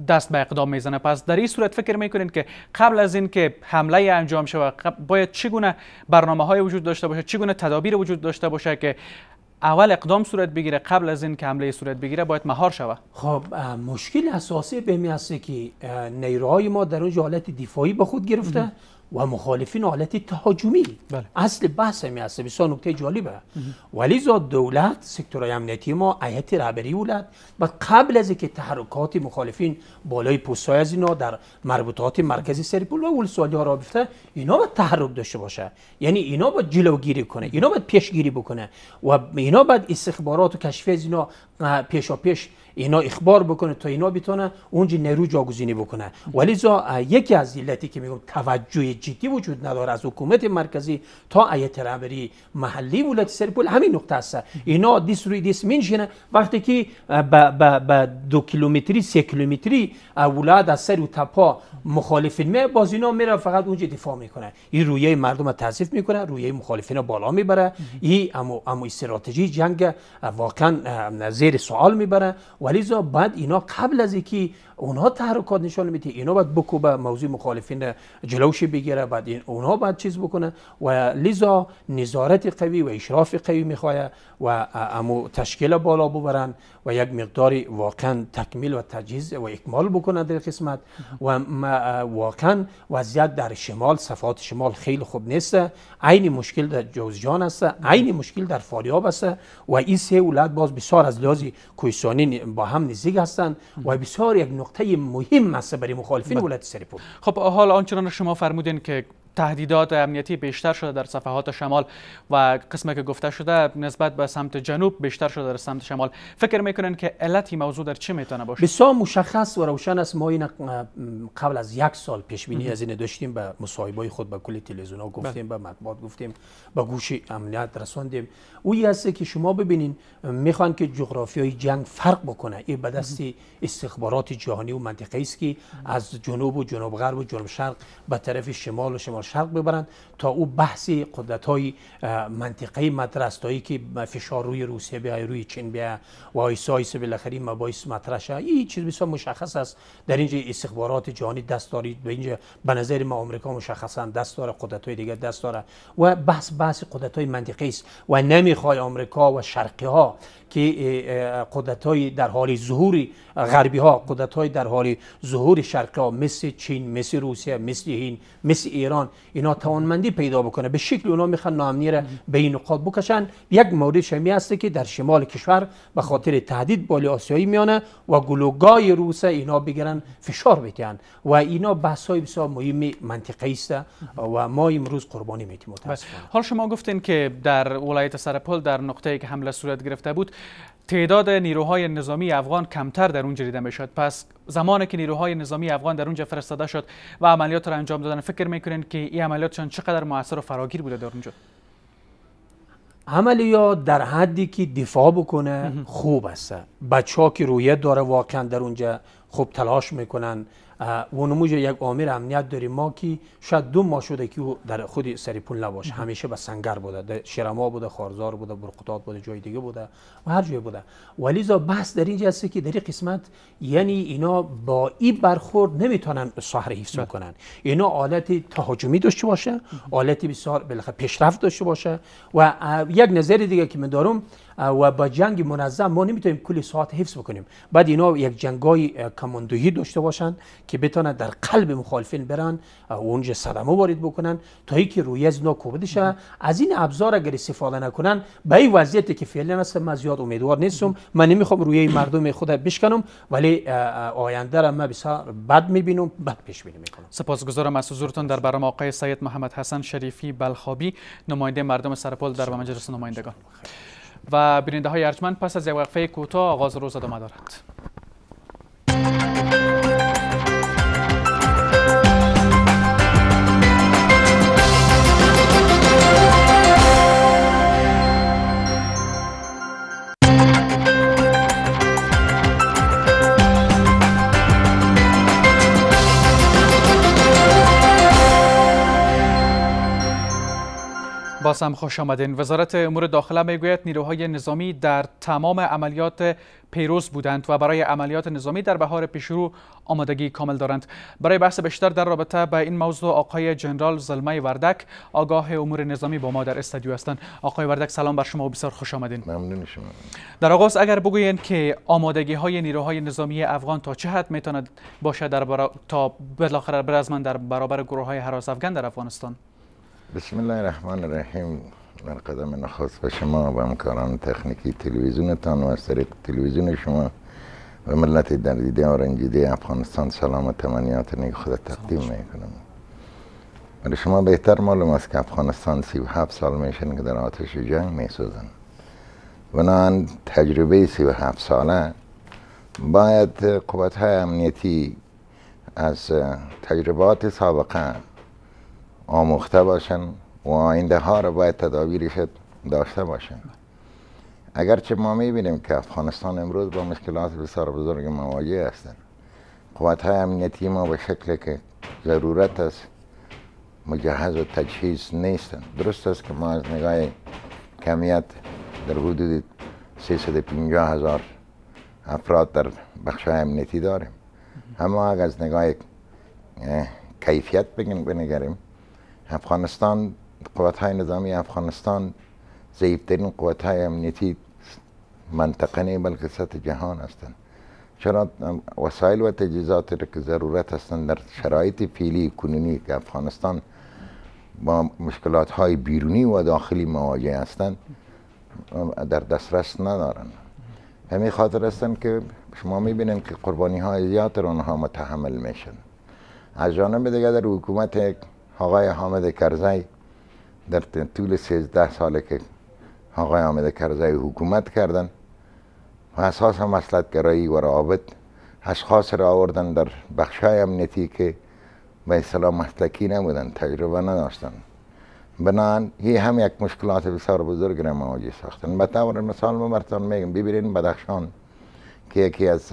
[SPEAKER 1] دست به اقدام میزنه پس در این صورت فکر میکنین که قبل از اینکه حمله انجام شود باید چگونه برنامه های وجود داشته باشه چگونه تدابیر وجود داشته باشه که اول اقدام صورت بگیره قبل از این که حمله صورت بگیره باید مهار شوه
[SPEAKER 4] خب مشکل اساسی به که نیروهای ما در اون حالت دفاعی به خود گرفته و مخالفین حالت تهاجمی بله. اصل بحث همی هست بسیار نکته جالبه ولی زاد دولت سکتور امنیتی ما ایت رهبری ولد و قبل از که تحرکات مخالفین بالای پوستای از اینا در مربوطات مرکزی سریپول و ولسوالی ها را اینا باید تحرک داشته باشه یعنی اینا باید جلوگیری کنه اینا باید پیشگیری بکنه و اینا باید استخبارات و کشفی از اینا پیشا پیش اینا اخبار بکنه تا اینا بتونه اونجا نرو جاگزینی بکنه ولی زا یکی از علتی که میگم توجه جدی وجود نداره از حکومت مرکزی تا ایت رهبری محلی ولایت سرپل همین نقطه است اینا دیس روی دیس مینشینه وقتی که به دو کیلومتری سه کیلومتری اولاد از سر و تپا مخالفین می باز اینا میره فقط اونجا دفاع میکنه این رویه مردم تاسف میکنه رویه مخالفین بالا میبره این اما استراتژی جنگ واقعا زیر سوال میبره ولی زا بعد اینا قبل از اینکه اونها تحرکات نشان میده اینا باید بکوبه موضوع مخالفین جلوش بگیره بعد این اونها باید چیز بکنه و لیزا نظارت قوی و اشراف قوی میخواد و امو تشکیل بالا ببرن و یک مقداری واقعا تکمیل و تجهیز و اکمال بکنن در قسمت و واقعا وضعیت در شمال صفات شمال خیلی خوب نیست عین مشکل در جوزجان است عین مشکل در فاریاب است و این سه ولایت باز بسیار از لحاظ کویسانی با هم نزدیک هستند و بسیار
[SPEAKER 1] یک نقطه مهم است برای مخالفین بله. ولایت سرپل خب حال آنچنان شما فرمودین که تهدیدات امنیتی بیشتر شده در صفحات شمال و قسمه که گفته شده نسبت به سمت جنوب بیشتر شده در سمت شمال فکر میکنن که علتی موضوع در چه میتونه باشه بسیار
[SPEAKER 4] مشخص و روشن است ما این قبل از یک سال پیش بینی از این داشتیم به مصاحبه خود به کل تلویزیون بله. گفتیم به مطبوعات گفتیم به گوش امنیت رساندیم اویی هست که شما ببینین میخوان که جغرافیای جنگ فرق بکنه این به دست استخبارات جهانی و منطقه‌ای است که از جنوب و جنوب غرب و جنوب شرق به طرف شمال و شمال شرق ببرند تا او بحثی قدرت های منطقه مطرح که فشار روی روسیه بیا روی چین بیا و آیسا آیسا بالاخره مباحث مطرح شه این چیز بسیار مشخص است در اینجا استخبارات جهانی دست دارید به اینجا به نظر ما آمریکا مشخصا دست داره قدرت های دیگر دست داره و بحث بحث قدرت های منطقه است و نمیخوای آمریکا و شرقی ها که قدرت های در حال ظهور غربی ها قدرت های در حال ظهور شرق ها مثل چین مثل روسیه مثل هین، مثل ایران اینا توانمندی پیدا بکنه به شکل اونا میخوان ناامنی را به این نقاط بکشن یک مورد شمی هست که در شمال کشور به خاطر تهدید بالی آسیایی میانه و گلوگای روس اینا بگیرن فشار بتین و اینا بحث های بسیار مهم منطقه است و ما امروز قربانی میتیم
[SPEAKER 1] حال شما گفتین که در ولایت سرپل در نقطه‌ای که حمله صورت گرفته بود تعداد نیروهای نظامی افغان کمتر در اونجا دیده میشد پس زمانی که نیروهای نظامی افغان در اونجا فرستاده شد و عملیات را انجام دادن فکر میکنین که این عملیاتشان چقدر موثر و فراگیر بوده در اونجا
[SPEAKER 4] عملیات در حدی که دفاع بکنه خوب است بچه که رویت داره واقعا در اونجا خوب تلاش میکنن و نموج یک عامل امنیت داریم ما که شاید دو ماه شده که او در خود پول نباشه همیشه به سنگر بوده در شرما بوده خارزار بوده برقطات بوده جای دیگه بوده و هر جای بوده ولی زا بحث در اینجا است که در این قسمت یعنی اینا با این برخورد نمیتونن ساحر حفظ بله. کنن اینا آلت تهاجمی داشته باشه آلت بسیار بالاخره پیشرفت داشته باشه و یک نظر دیگه که من دارم و با جنگ منظم ما نمیتونیم کلی ساعت حفظ بکنیم بعد اینا یک جنگای کماندویی داشته باشن که بتونن در قلب مخالفین برن و اونجا صدمه وارد بکنن تا اینکه روی از اینا شه از این ابزار اگر استفاده نکنن به این وضعیتی که فعلا هست من زیاد امیدوار نیستم من نمیخوام روی مردم خود بشکنم
[SPEAKER 1] ولی آینده را من بسیار بد میبینم بد پیش بینی میکنم سپاسگزارم از حضورتون در برنامه آقای سید محمد حسن شریفی بلخابی نماینده مردم سرپل در مجلس نمایندگان و بیننده های ارجمند پس از یک وقفه کوتاه آغاز روز ادامه دارد باز هم خوش آمدین وزارت امور داخله میگوید نیروهای نظامی در تمام عملیات پیروز بودند و برای عملیات نظامی در بهار پیشرو آمادگی کامل دارند برای بحث بیشتر در رابطه به این موضوع آقای جنرال زلمه وردک آگاه امور نظامی با ما در استدیو هستند آقای وردک سلام بر شما و بسیار خوش آمدین ممنون شما در آغاز اگر بگویند که آمادگی های نیروهای نظامی افغان تا چه حد میتواند باشد در برا... تا بالاخره برزمن در برابر گروه های افغان در افغانستان
[SPEAKER 5] بسم الله الرحمن الرحیم در قدم نخست به شما و همکاران تکنیکی تلویزیونتان و طریق تلویزیون شما و ملت در دیده و رنجیده افغانستان سلام و تمنیات نیک خود تقدیم میکنم ولی شما بهتر معلوم است که افغانستان هفت سال میشن که در آتش جنگ میسوزن بنان تجربه سی و هفت ساله باید قوت های امنیتی از تجربات سابقه آموخته باشن و آینده ها را باید تدابیرش داشته باشن اگرچه ما میبینیم که افغانستان امروز با مشکلات بسیار بزرگ مواجه هستند قوات های امنیتی ما به شکل که ضرورت است مجهز و تجهیز نیستند درست است که ما از نگاه کمیت در حدود 350 هزار افراد در بخش های امنیتی داریم اما اگر از نگاه کیفیت بگیم بنگریم افغانستان قوت های نظامی افغانستان ضعیفترین قوت های امنیتی منطقه نه بلکه سطح جهان هستند چرا وسایل و تجهیزاتی که ضرورت هستند در شرایط فعلی کنونی که افغانستان با مشکلات های بیرونی و داخلی مواجه هستند در دسترس ندارند همین خاطر هستند که شما میبینید که قربانی های زیادتر را آنها متحمل میشن از جانب دیگه در حکومت آقای حامد کرزی در طول 13 سال که آقای حامد کرزی حکومت کردن و اساس گرایی و روابط اشخاص را آوردن در بخشای امنیتی که به اصطلاح مسلکی نبودن تجربه نداشتن بنان هی هم یک مشکلات بسیار بزرگ را مواجه ساختن به طور مثال ممرتان میگم ببینین بدخشان که یکی از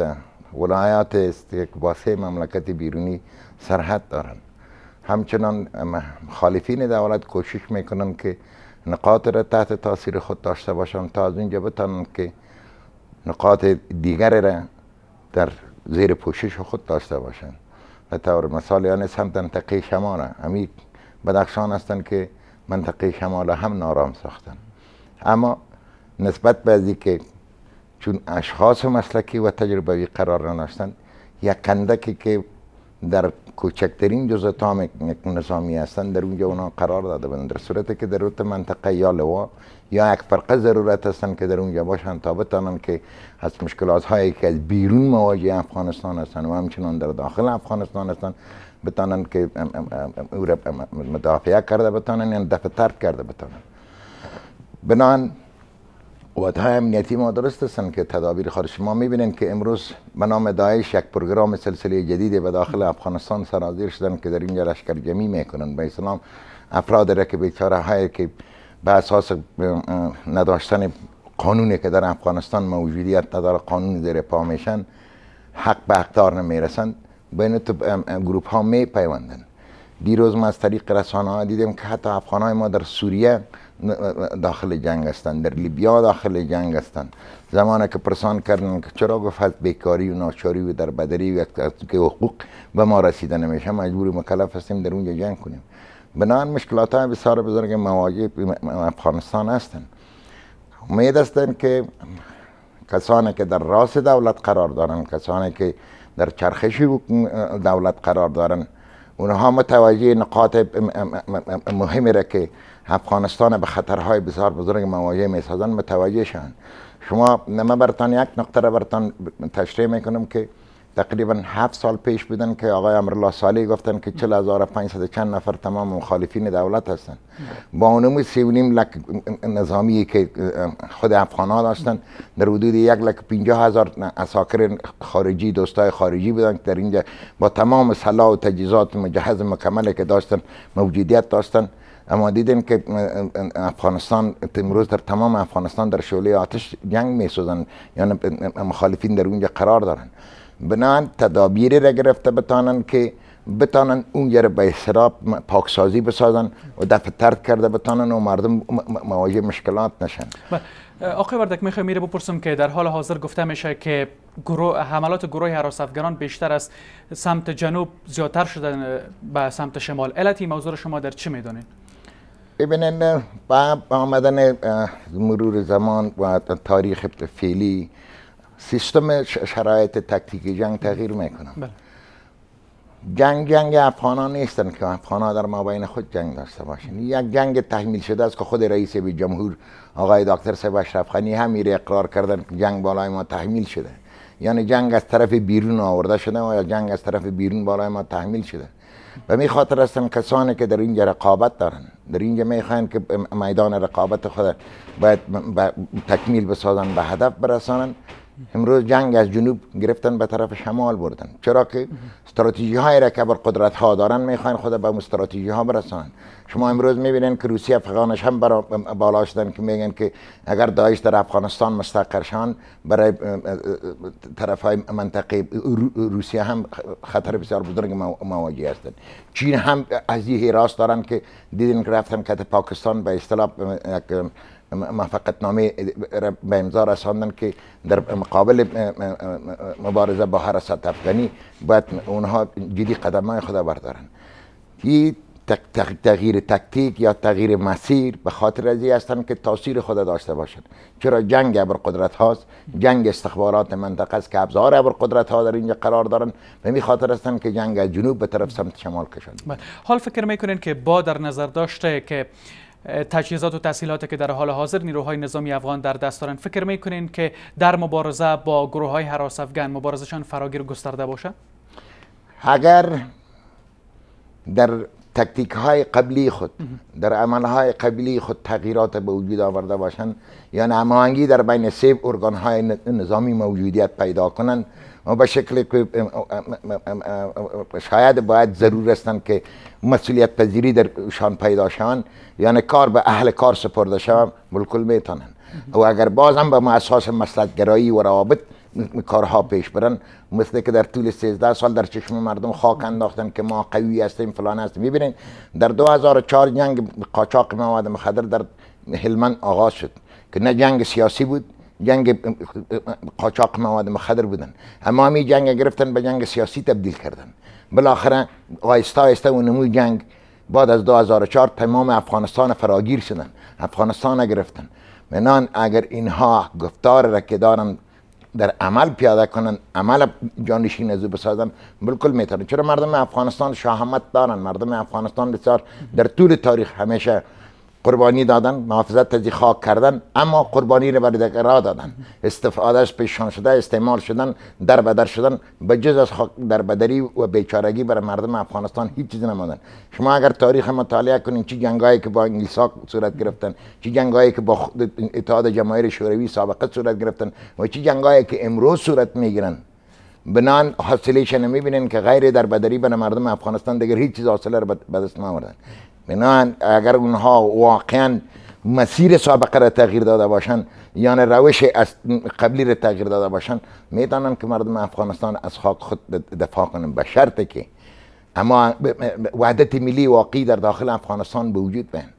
[SPEAKER 5] ولایات است یک با سه مملکت بیرونی سرحد دارند همچنان مخالفین دولت کوشش میکنند که نقاط را تحت تاثیر خود داشته باشند تا از اینجا بتانن که نقاط دیگر را در زیر پوشش خود داشته باشند به طور مثال یعنی سمت منطقه شمال همی بدخشان هستند که منطقه شمال هم نارام ساختن اما نسبت به که چون اشخاص مسلکی و تجربوی قرار نداشتن یک کندکی که در کوچکترین جزء تام نظامی هستند در اونجا اونا قرار داده بودن در صورتی که ضرورت منطقه یا لوا یا یک فرقه ضرورت هستند که در اونجا باشن تا بتانن که از مشکلات هایی که از بیرون مواجه افغانستان هستن و همچنان در داخل افغانستان هستن بتانن که او مدافعه کرده بتانن یا یعنی دفتر کرده بتانن بنان قوات های امنیتی ما درست هستن که تدابیر خارج ما میبینن که امروز به نام داعش یک پروگرام سلسله جدید به داخل افغانستان سرازیر شدن که در اینجا لشکر جمعی میکنند به اسلام افراد را که بیچاره های که به اساس نداشتن قانونی که در افغانستان موجودیت نداره قانون در پا میشن حق به حقدار نمیرسند بین گروپ ها می دیروز ما از طریق رسانه ها که حتی افغان های ما در سوریه داخل جنگ هستند در لیبیا داخل جنگ هستند زمانی که پرسان کردن که چرا گفت بیکاری و ناچاری و در بدری و که حقوق به ما رسیده نمیشه مجبور مکلف هستیم در اونجا جنگ کنیم بنابراین مشکلات های بسیار بزرگ مواجه افغانستان هستند امید هستند که کسانی که در راس دولت قرار دارن کسانی که در چرخش دولت قرار دارن اونها متوجه نقاط مهمی را که افغانستان به خطرهای بسیار بزرگ مواجه می سازن متوجه شن شما نما برتان یک نقطه را برتان تشریح میکنم که تقریبا هفت سال پیش بودن که آقای امرالله صالح گفتن که 40500 چند نفر تمام مخالفین دولت هستن با اونم سی نیم لک نظامی که خود افغان ها داشتن در حدود یک لک پینجا هزار اساکر خارجی دوستای خارجی بودن که در اینجا با تمام سلاح و تجهیزات مجهز مکمل که داشتن موجودیت داشتن اما دیدیم که افغانستان امروز در تمام افغانستان در شعله آتش جنگ می سوزن یعنی مخالفین در اونجا قرار دارن بنابراین تدابیری را گرفته بتانن که بتانن اونجا را به سراب پاکسازی بسازن و دفع ترد کرده بتانن و مردم مواجه مشکلات نشن بله.
[SPEAKER 1] آقای وردک میخوام میره بپرسم که در حال حاضر گفته میشه که گروه حملات گروه حراس بیشتر از سمت جنوب زیادتر شدن به سمت شمال علتی موضوع شما در چه میدانید
[SPEAKER 5] ببینن با آمدن مرور زمان و تاریخ فعلی سیستم شرایط تکتیکی جنگ تغییر میکنه بله. جنگ جنگ افغان نیستن که افغان ها در مابین خود جنگ داشته باشن یک جنگ تحمیل شده است که خود رئیس به جمهور آقای دکتر سیب اشرف خانی هم میره اقرار کردن که جنگ بالای ما تحمیل شده یعنی جنگ از طرف بیرون آورده شده و جنگ از طرف بیرون بالای ما تحمیل شده و می خاطر هستن کسانی که در اینجا رقابت دارن در اینجا میخوان که میدان رقابت خود باید تکمیل بسازن به هدف برسانن امروز جنگ از جنوب گرفتن به طرف شمال بردن چرا که استراتژی های را که قدرت ها دارن میخوان خود به استراتژی ها برسانن شما امروز میبینین که روسیه افغانش هم برا بالا شدن که میگن که اگر داعش در افغانستان مستقر شان برای طرف های منطقه روسیه هم خطر بسیار بزرگ مواجه هستن چین هم از این راست دارن که دیدن که رفتن که پاکستان به اصطلاح فقط نامه به امضا رساندن که در مقابل مبارزه با حراسات افغانی باید اونها جدی قدم های خود بردارن این تغییر تکتیک یا تغییر مسیر به خاطر ازی هستن که تاثیر خود داشته باشند چرا جنگ ابر قدرت هاست جنگ استخبارات منطقه است که ابزار ابر قدرت ها در اینجا قرار دارن به می خاطر هستن که جنگ از جنوب به طرف سمت شمال کشند
[SPEAKER 1] بله. حال فکر میکنین که با در نظر داشته که تجهیزات و تسهیلات که در حال حاضر نیروهای نظامی افغان در دست دارند فکر میکنین که در مبارزه با گروه های حراس افغان مبارزشان فراگیر گسترده باشه
[SPEAKER 5] اگر در تکتیک های قبلی خود در عمل های قبلی خود تغییرات به وجود آورده باشند یا یعنی در بین سه ارگان های نظامی موجودیت پیدا کنند به شکل شاید باید ضرور هستند که مسئولیت پذیری در شان پیدا شوند یعنی کار به اهل کار سپرده شوند بالکل میتونن و اگر بازم به با اساس گرایی و روابط کارها پیش برن مثل که در طول 13 سال در چشم مردم خاک انداختن که ما قوی هستیم فلان هستیم میبینین در 2004 جنگ قاچاق مواد مخدر در هلمند آغاز شد که نه جنگ سیاسی بود جنگ قاچاق مواد مخدر بودن اما همی جنگ گرفتن به جنگ سیاسی تبدیل کردن بالاخره آیستا آیستا و نموی جنگ بعد از 2004 تمام افغانستان فراگیر شدن افغانستان گرفتن منان اگر اینها گفتار را که دارن در عمل پیاده کنن عمل جانشین از بسازن بالکل میتونه چرا مردم افغانستان شاهمت دارن مردم افغانستان بسیار در طول تاریخ همیشه قربانی دادن محافظت از خاک کردن اما قربانی رو برای دکرا را دادن استفادهش پیشان شده استعمال شدن در بدر شدن به جز از خاک در بدری و بیچارگی برای مردم افغانستان هیچ چیزی نمودن. شما اگر تاریخ مطالعه کنین چی جنگایی که با انگلیسا صورت گرفتن چی جنگایی که با اتحاد جماهیر شوروی سابقه صورت گرفتن و چی جنگایی که امروز صورت میگیرن بنان حاصلش نمیبینن که غیر در بدری بن مردم افغانستان دیگر هیچ چیز حاصله رو به دست بنابراین اگر اونها واقعا مسیر سابقه را تغییر داده باشند یعنی روش از قبلی را تغییر داده باشند میدانند که مردم افغانستان از خاک خود دفاع کنند به شرط که اما وحدت ملی واقعی در داخل افغانستان به وجود بین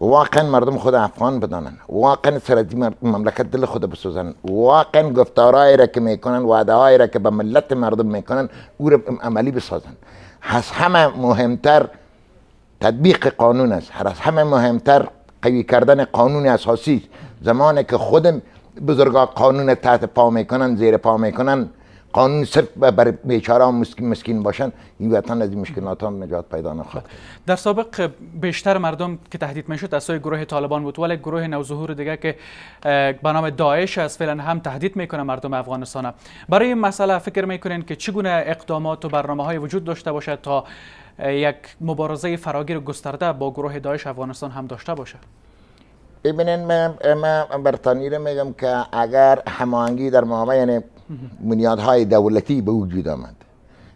[SPEAKER 5] واقعا مردم خود افغان بدانن واقعا سردی مملکت دل خود بسوزن واقعا گفتارهایی را که میکنن وعده را که به ملت مردم میکنن او را عملی بسازن حس همه مهمتر تطبیق قانون است هر از همه مهمتر قوی کردن قانون اساسی زمانی که خود بزرگا قانون تحت پا میکنن زیر پا میکنن قانون صرف بر بیچاره مسکین مسکین باشن این وطن از این مشکلات ها نجات پیدا نخواهد
[SPEAKER 1] در سابق بیشتر مردم که تهدید میشد از سوی گروه طالبان بود ولی گروه نوظهور دیگه که به نام داعش است فعلا هم تهدید میکنه مردم افغانستان برای این مسئله فکر میکنین که چگونه اقدامات و برنامه های وجود داشته باشد تا یک مبارزه فراگیر گسترده با گروه داعش افغانستان هم داشته باشه
[SPEAKER 5] ببینین من برطانی رو میگم که اگر هماهنگی در محامه یعنی بنیادهای دولتی به وجود آمد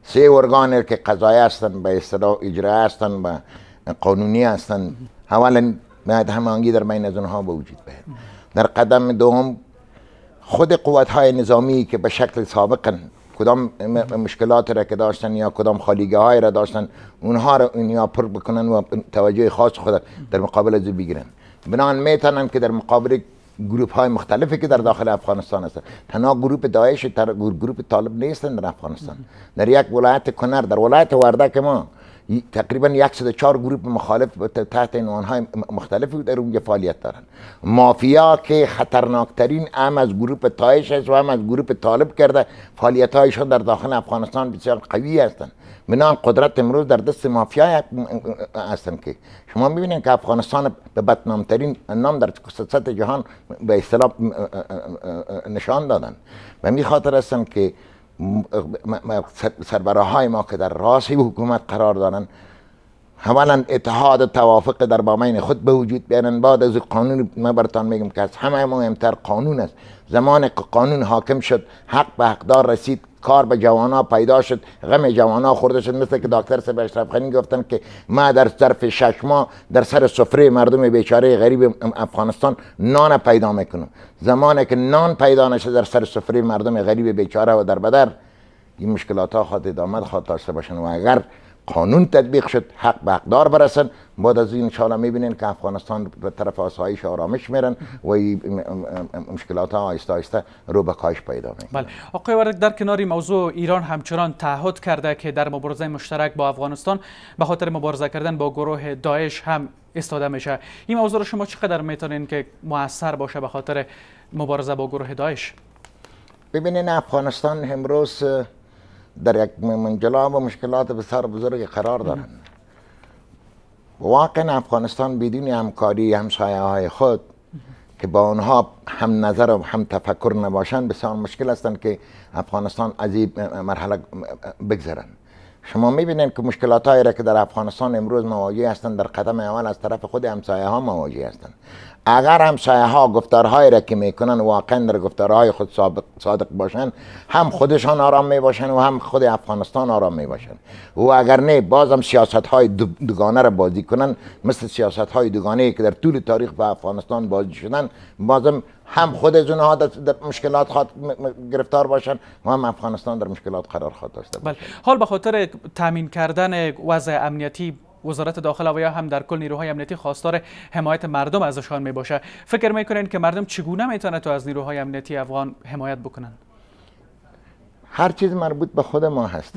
[SPEAKER 5] سه ارگان که قضایی هستن به اصطلاح اجرا هستن و قانونی هستن اولا باید هماهنگی در بین از اونها به وجود بیاد در قدم دوم خود قوت های نظامی که به شکل سابقن کدام مشکلات را که داشتن یا کدام خالیگه های را داشتن اونها را اونیا پر بکنن و توجه خاص خود در مقابل از بگیرن بنان میتونن که در مقابل گروپ های مختلفی که در داخل افغانستان هستند تنها گروپ داعش تر... گروپ طالب نیستن در افغانستان در یک ولایت کنر در ولایت وردک ما تقریبا 104 گروه مخالف تحت عنوانهای مختلفی در اونجا فعالیت دارن مافیا که خطرناکترین هم از گروه تایش است و هم از گروه طالب کرده فعالیت هایشان در داخل افغانستان بسیار قوی هستند بنان قدرت امروز در دست مافیا هستن که شما میبینید که افغانستان به بدنامترین نام در سطح جهان به اصطلاح نشان دادن و می خاطر که سربراه های ما که در راسی حکومت قرار دارن اولا اتحاد و توافق در بامین خود به وجود بیارن بعد از قانون ما برتان میگم که از همه مهمتر قانون است زمان قانون حاکم شد حق به حقدار رسید کار به جوانا پیدا شد غم جوانا خورده شد مثل که دکتر سب اشرف گفتن که ما در طرف شش ماه در سر سفره مردم بیچاره غریب افغانستان نان پیدا میکنم زمانی که نان پیدا نشه در سر سفره مردم غریب بیچاره و در بدر این مشکلات ها خواهد ادامت خواهد داشته باشن و اگر قانون تطبیق شد حق به حقدار برسن بعد از این انشاءالله میبینین که افغانستان به طرف آسایش آرامش میرن و مشکلات ها آیسته رو به کاهش پیدا میکنن
[SPEAKER 1] بله آقای وردک در کنار موضوع ایران همچنان تعهد کرده که در مبارزه مشترک با افغانستان به خاطر مبارزه کردن با گروه داعش هم استاده میشه این موضوع رو شما چقدر میتونین که موثر باشه به خاطر مبارزه با گروه داعش
[SPEAKER 5] ببینین افغانستان امروز در یک منجلاب مشکلات بسیار بزرگ قرار دارند واقعا افغانستان بدون همکاری همسایه های خود که با آنها هم نظر و هم تفکر نباشند بسیار مشکل هستند که افغانستان از این مرحله بگذرند شما میبینید که مشکلات هایی را که در افغانستان امروز مواجه هستند در قدم اول از طرف خود همسایه ها مواجه هستند اگر همسایه ها گفتارهایی را که میکنن واقعا در گفتارهای خود صادق باشن هم خودشان آرام می باشن و هم خود افغانستان آرام می باشن. و اگر نه بازم سیاست های دوگانه را بازی کنن مثل سیاست های دوگانه که در طول تاریخ به افغانستان بازی شدن بازم هم خود از اونها در مشکلات خواهد گرفتار باشن و هم افغانستان در مشکلات قرار خواهد داشته
[SPEAKER 1] بله. حال به خاطر تامین کردن وضع امنیتی وزارت داخل و یا هم در کل نیروهای امنیتی خواستار حمایت مردم ازشان می باشه فکر میکنین که مردم چگونه میتونه تو از نیروهای امنیتی افغان حمایت بکنن
[SPEAKER 5] هر چیز مربوط به خود ما هست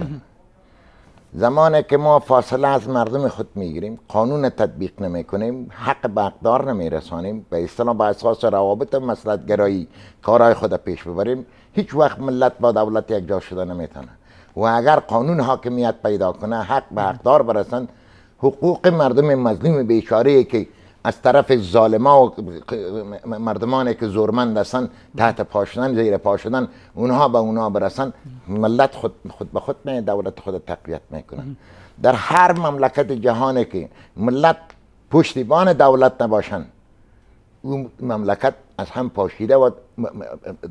[SPEAKER 5] زمانی که ما فاصله از مردم خود میگیریم قانون تطبیق نمی کنیم حق به حقدار نمی رسانیم به اصطلاح به اساس روابط مسلط گرایی کارهای خود پیش ببریم هیچ وقت ملت با دولت یکجا شده نمیتونه و اگر قانون حاکمیت پیدا کنه حق به حقدار برسند حقوق مردم مظلوم بیچاره که از طرف ظالما و مردمانی که زورمند هستن تحت پاشدن زیر پاشدن اونها به اونها برسن ملت خود, به خود می دولت خود تقویت میکنن در هر مملکت جهانی که ملت پشتیبان دولت نباشن اون مملکت از هم پاشیده و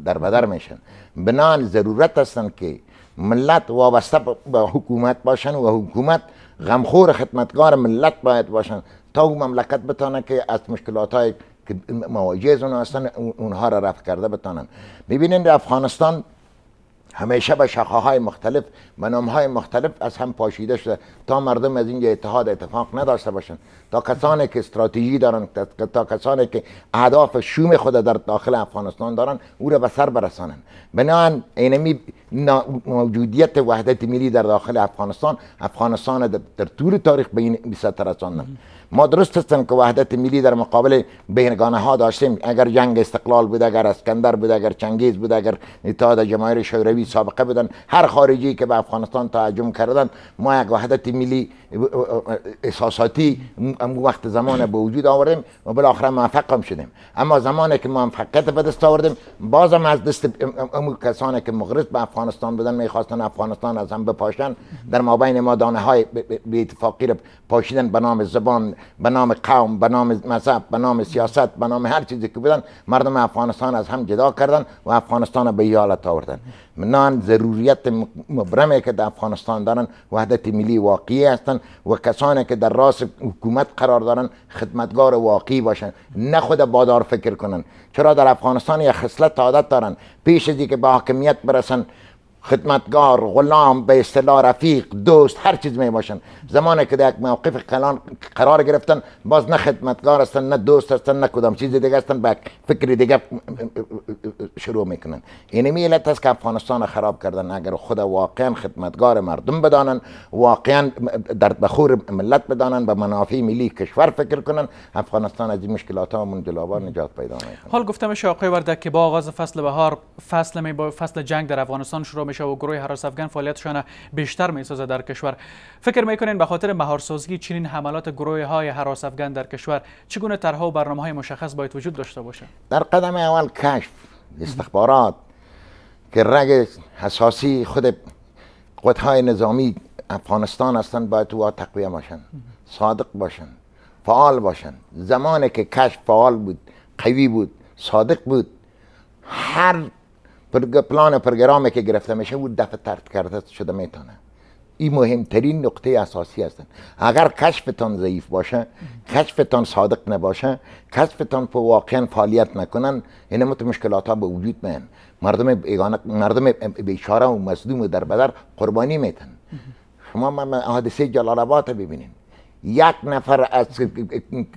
[SPEAKER 5] در بدر میشن بنان ضرورت هستن که ملت وابسته به حکومت باشن و حکومت غمخور خدمتگار ملت باید باشن تا او مملکت بتانه که از مشکلات های که مواجه از اونها اونها را رفع کرده بتانن ببینید افغانستان همیشه به شاخه مختلف منام های مختلف از هم پاشیده شده تا مردم از اینجا اتحاد اتفاق نداشته باشند تا کسانی که استراتژی دارن تا کسانی که اهداف شوم خود در داخل افغانستان دارن او را به سر برسانن بنابراین اینمی موجودیت وحدت ملی در داخل افغانستان افغانستان در طول تاریخ به این سطح رساندن ما درست هستم که وحدت ملی در مقابل بهنگانه ها داشتیم اگر جنگ استقلال بود اگر اسکندر بود اگر چنگیز بود اگر اتحاد جماهیر شوروی سابقه بودن هر خارجی که به افغانستان تهاجم کردن ما یک وحدت ملی احساساتی وقت زمان به وجود آوردیم و بالاخره موفق هم شدیم اما زمانی که ما موفقیت به دست آوردیم هم از دست اون کسانی که مغرض به افغانستان بودن میخواستن افغانستان از هم بپاشن در مابین ما دانه های به اتفاقی پاشیدن به نام زبان به نام قوم به نام مذهب به نام سیاست به نام هر چیزی که بودن مردم افغانستان از هم جدا کردن و افغانستان به ایالت آوردن منان ضروریت مبرمه که در افغانستان دارن وحدت ملی واقعی هستن و کسانی که در راس حکومت قرار دارن خدمتگار واقعی باشن نه خود بادار فکر کنن چرا در افغانستان یک خصلت عادت دارن پیش از که به حاکمیت برسن خدمتگار غلام به اصطلاح رفیق دوست هر چیز می باشن زمانی که در یک موقف کلان قرار گرفتن باز نه خدمتگار هستن نه دوست هستن نه کدام چیز دیگه هستن به فکر دیگه شروع میکنن این یعنی میلت است که افغانستان خراب کردن اگر خود واقعا خدمتگار مردم بدانن واقعا در بخور ملت بدانن به منافع ملی کشور فکر کنن افغانستان از این مشکلات ها و نجات پیدا میکنه
[SPEAKER 1] حال گفتم شاقی ورده که با آغاز فصل بهار فصل می فصل جنگ در افغانستان شروع می میشه و گروه حراس افغان فعالیتشان بیشتر میسازه در کشور فکر میکنین به خاطر مهارسازی چنین حملات گروه های حراس افغان در کشور چگونه طرحها و برنامه های مشخص باید وجود داشته باشه
[SPEAKER 5] در قدم اول کشف استخبارات که رگ حساسی خود های نظامی افغانستان هستند باید تو تقویه باشن صادق باشن فعال باشن زمانی که کشف فعال بود قوی بود صادق بود هر پلان پرگرامی که گرفته میشه او دفع ترد کرده شده میتونه این مهمترین نقطه اساسی هستن اگر کشفتان ضعیف باشه کشفتان صادق نباشه کشفتان پا واقعا فعالیت نکنن اینه مت مشکلات ها به وجود میان مردم مردم بیچاره و مصدوم و در بدر قربانی میتن شما من حادثه جلال آباد ببینین یک نفر از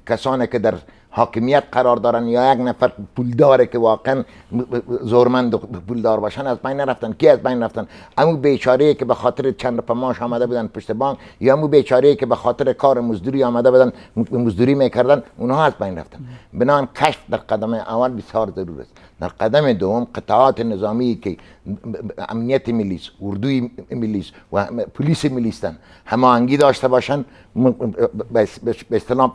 [SPEAKER 5] کسانی که در حاکمیت قرار دارن یا یک نفر پول که واقعا زورمند پول دار باشن از بین نرفتن کی از بین رفتن امو بیچاره که به خاطر چند ماش آمده بودن پشت بانک یا امو بیچاره که به خاطر کار مزدوری آمده بودن مزدوری میکردن اونها از بین رفتن بنان کشف در قدم اول بسیار ضرور است در قدم دوم قطعات نظامی که امنیت ملیس اردوی ملیس و پلیس همه هماهنگی داشته باشند به اسطلاح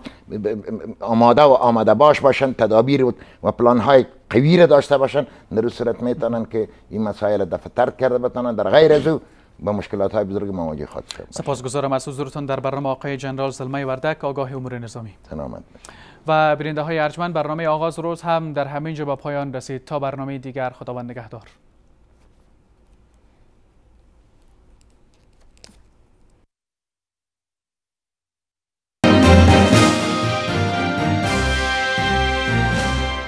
[SPEAKER 5] آماده و آماده باش باشند تدابیر و پلان های قوی را داشته باشند در صورت میتونن که این مسائل دفع ترک کرده بتانند در غیر از او با مشکلات های بزرگ مواجه خواهد شد
[SPEAKER 1] سپاسگزارم از حضورتان در برنامه آقای جنرال زلمه وردک آگاه امور نظامی سلامت و بیننده های ارجمند برنامه آغاز روز هم در همین جا به پایان رسید تا برنامه دیگر خداوند نگهدار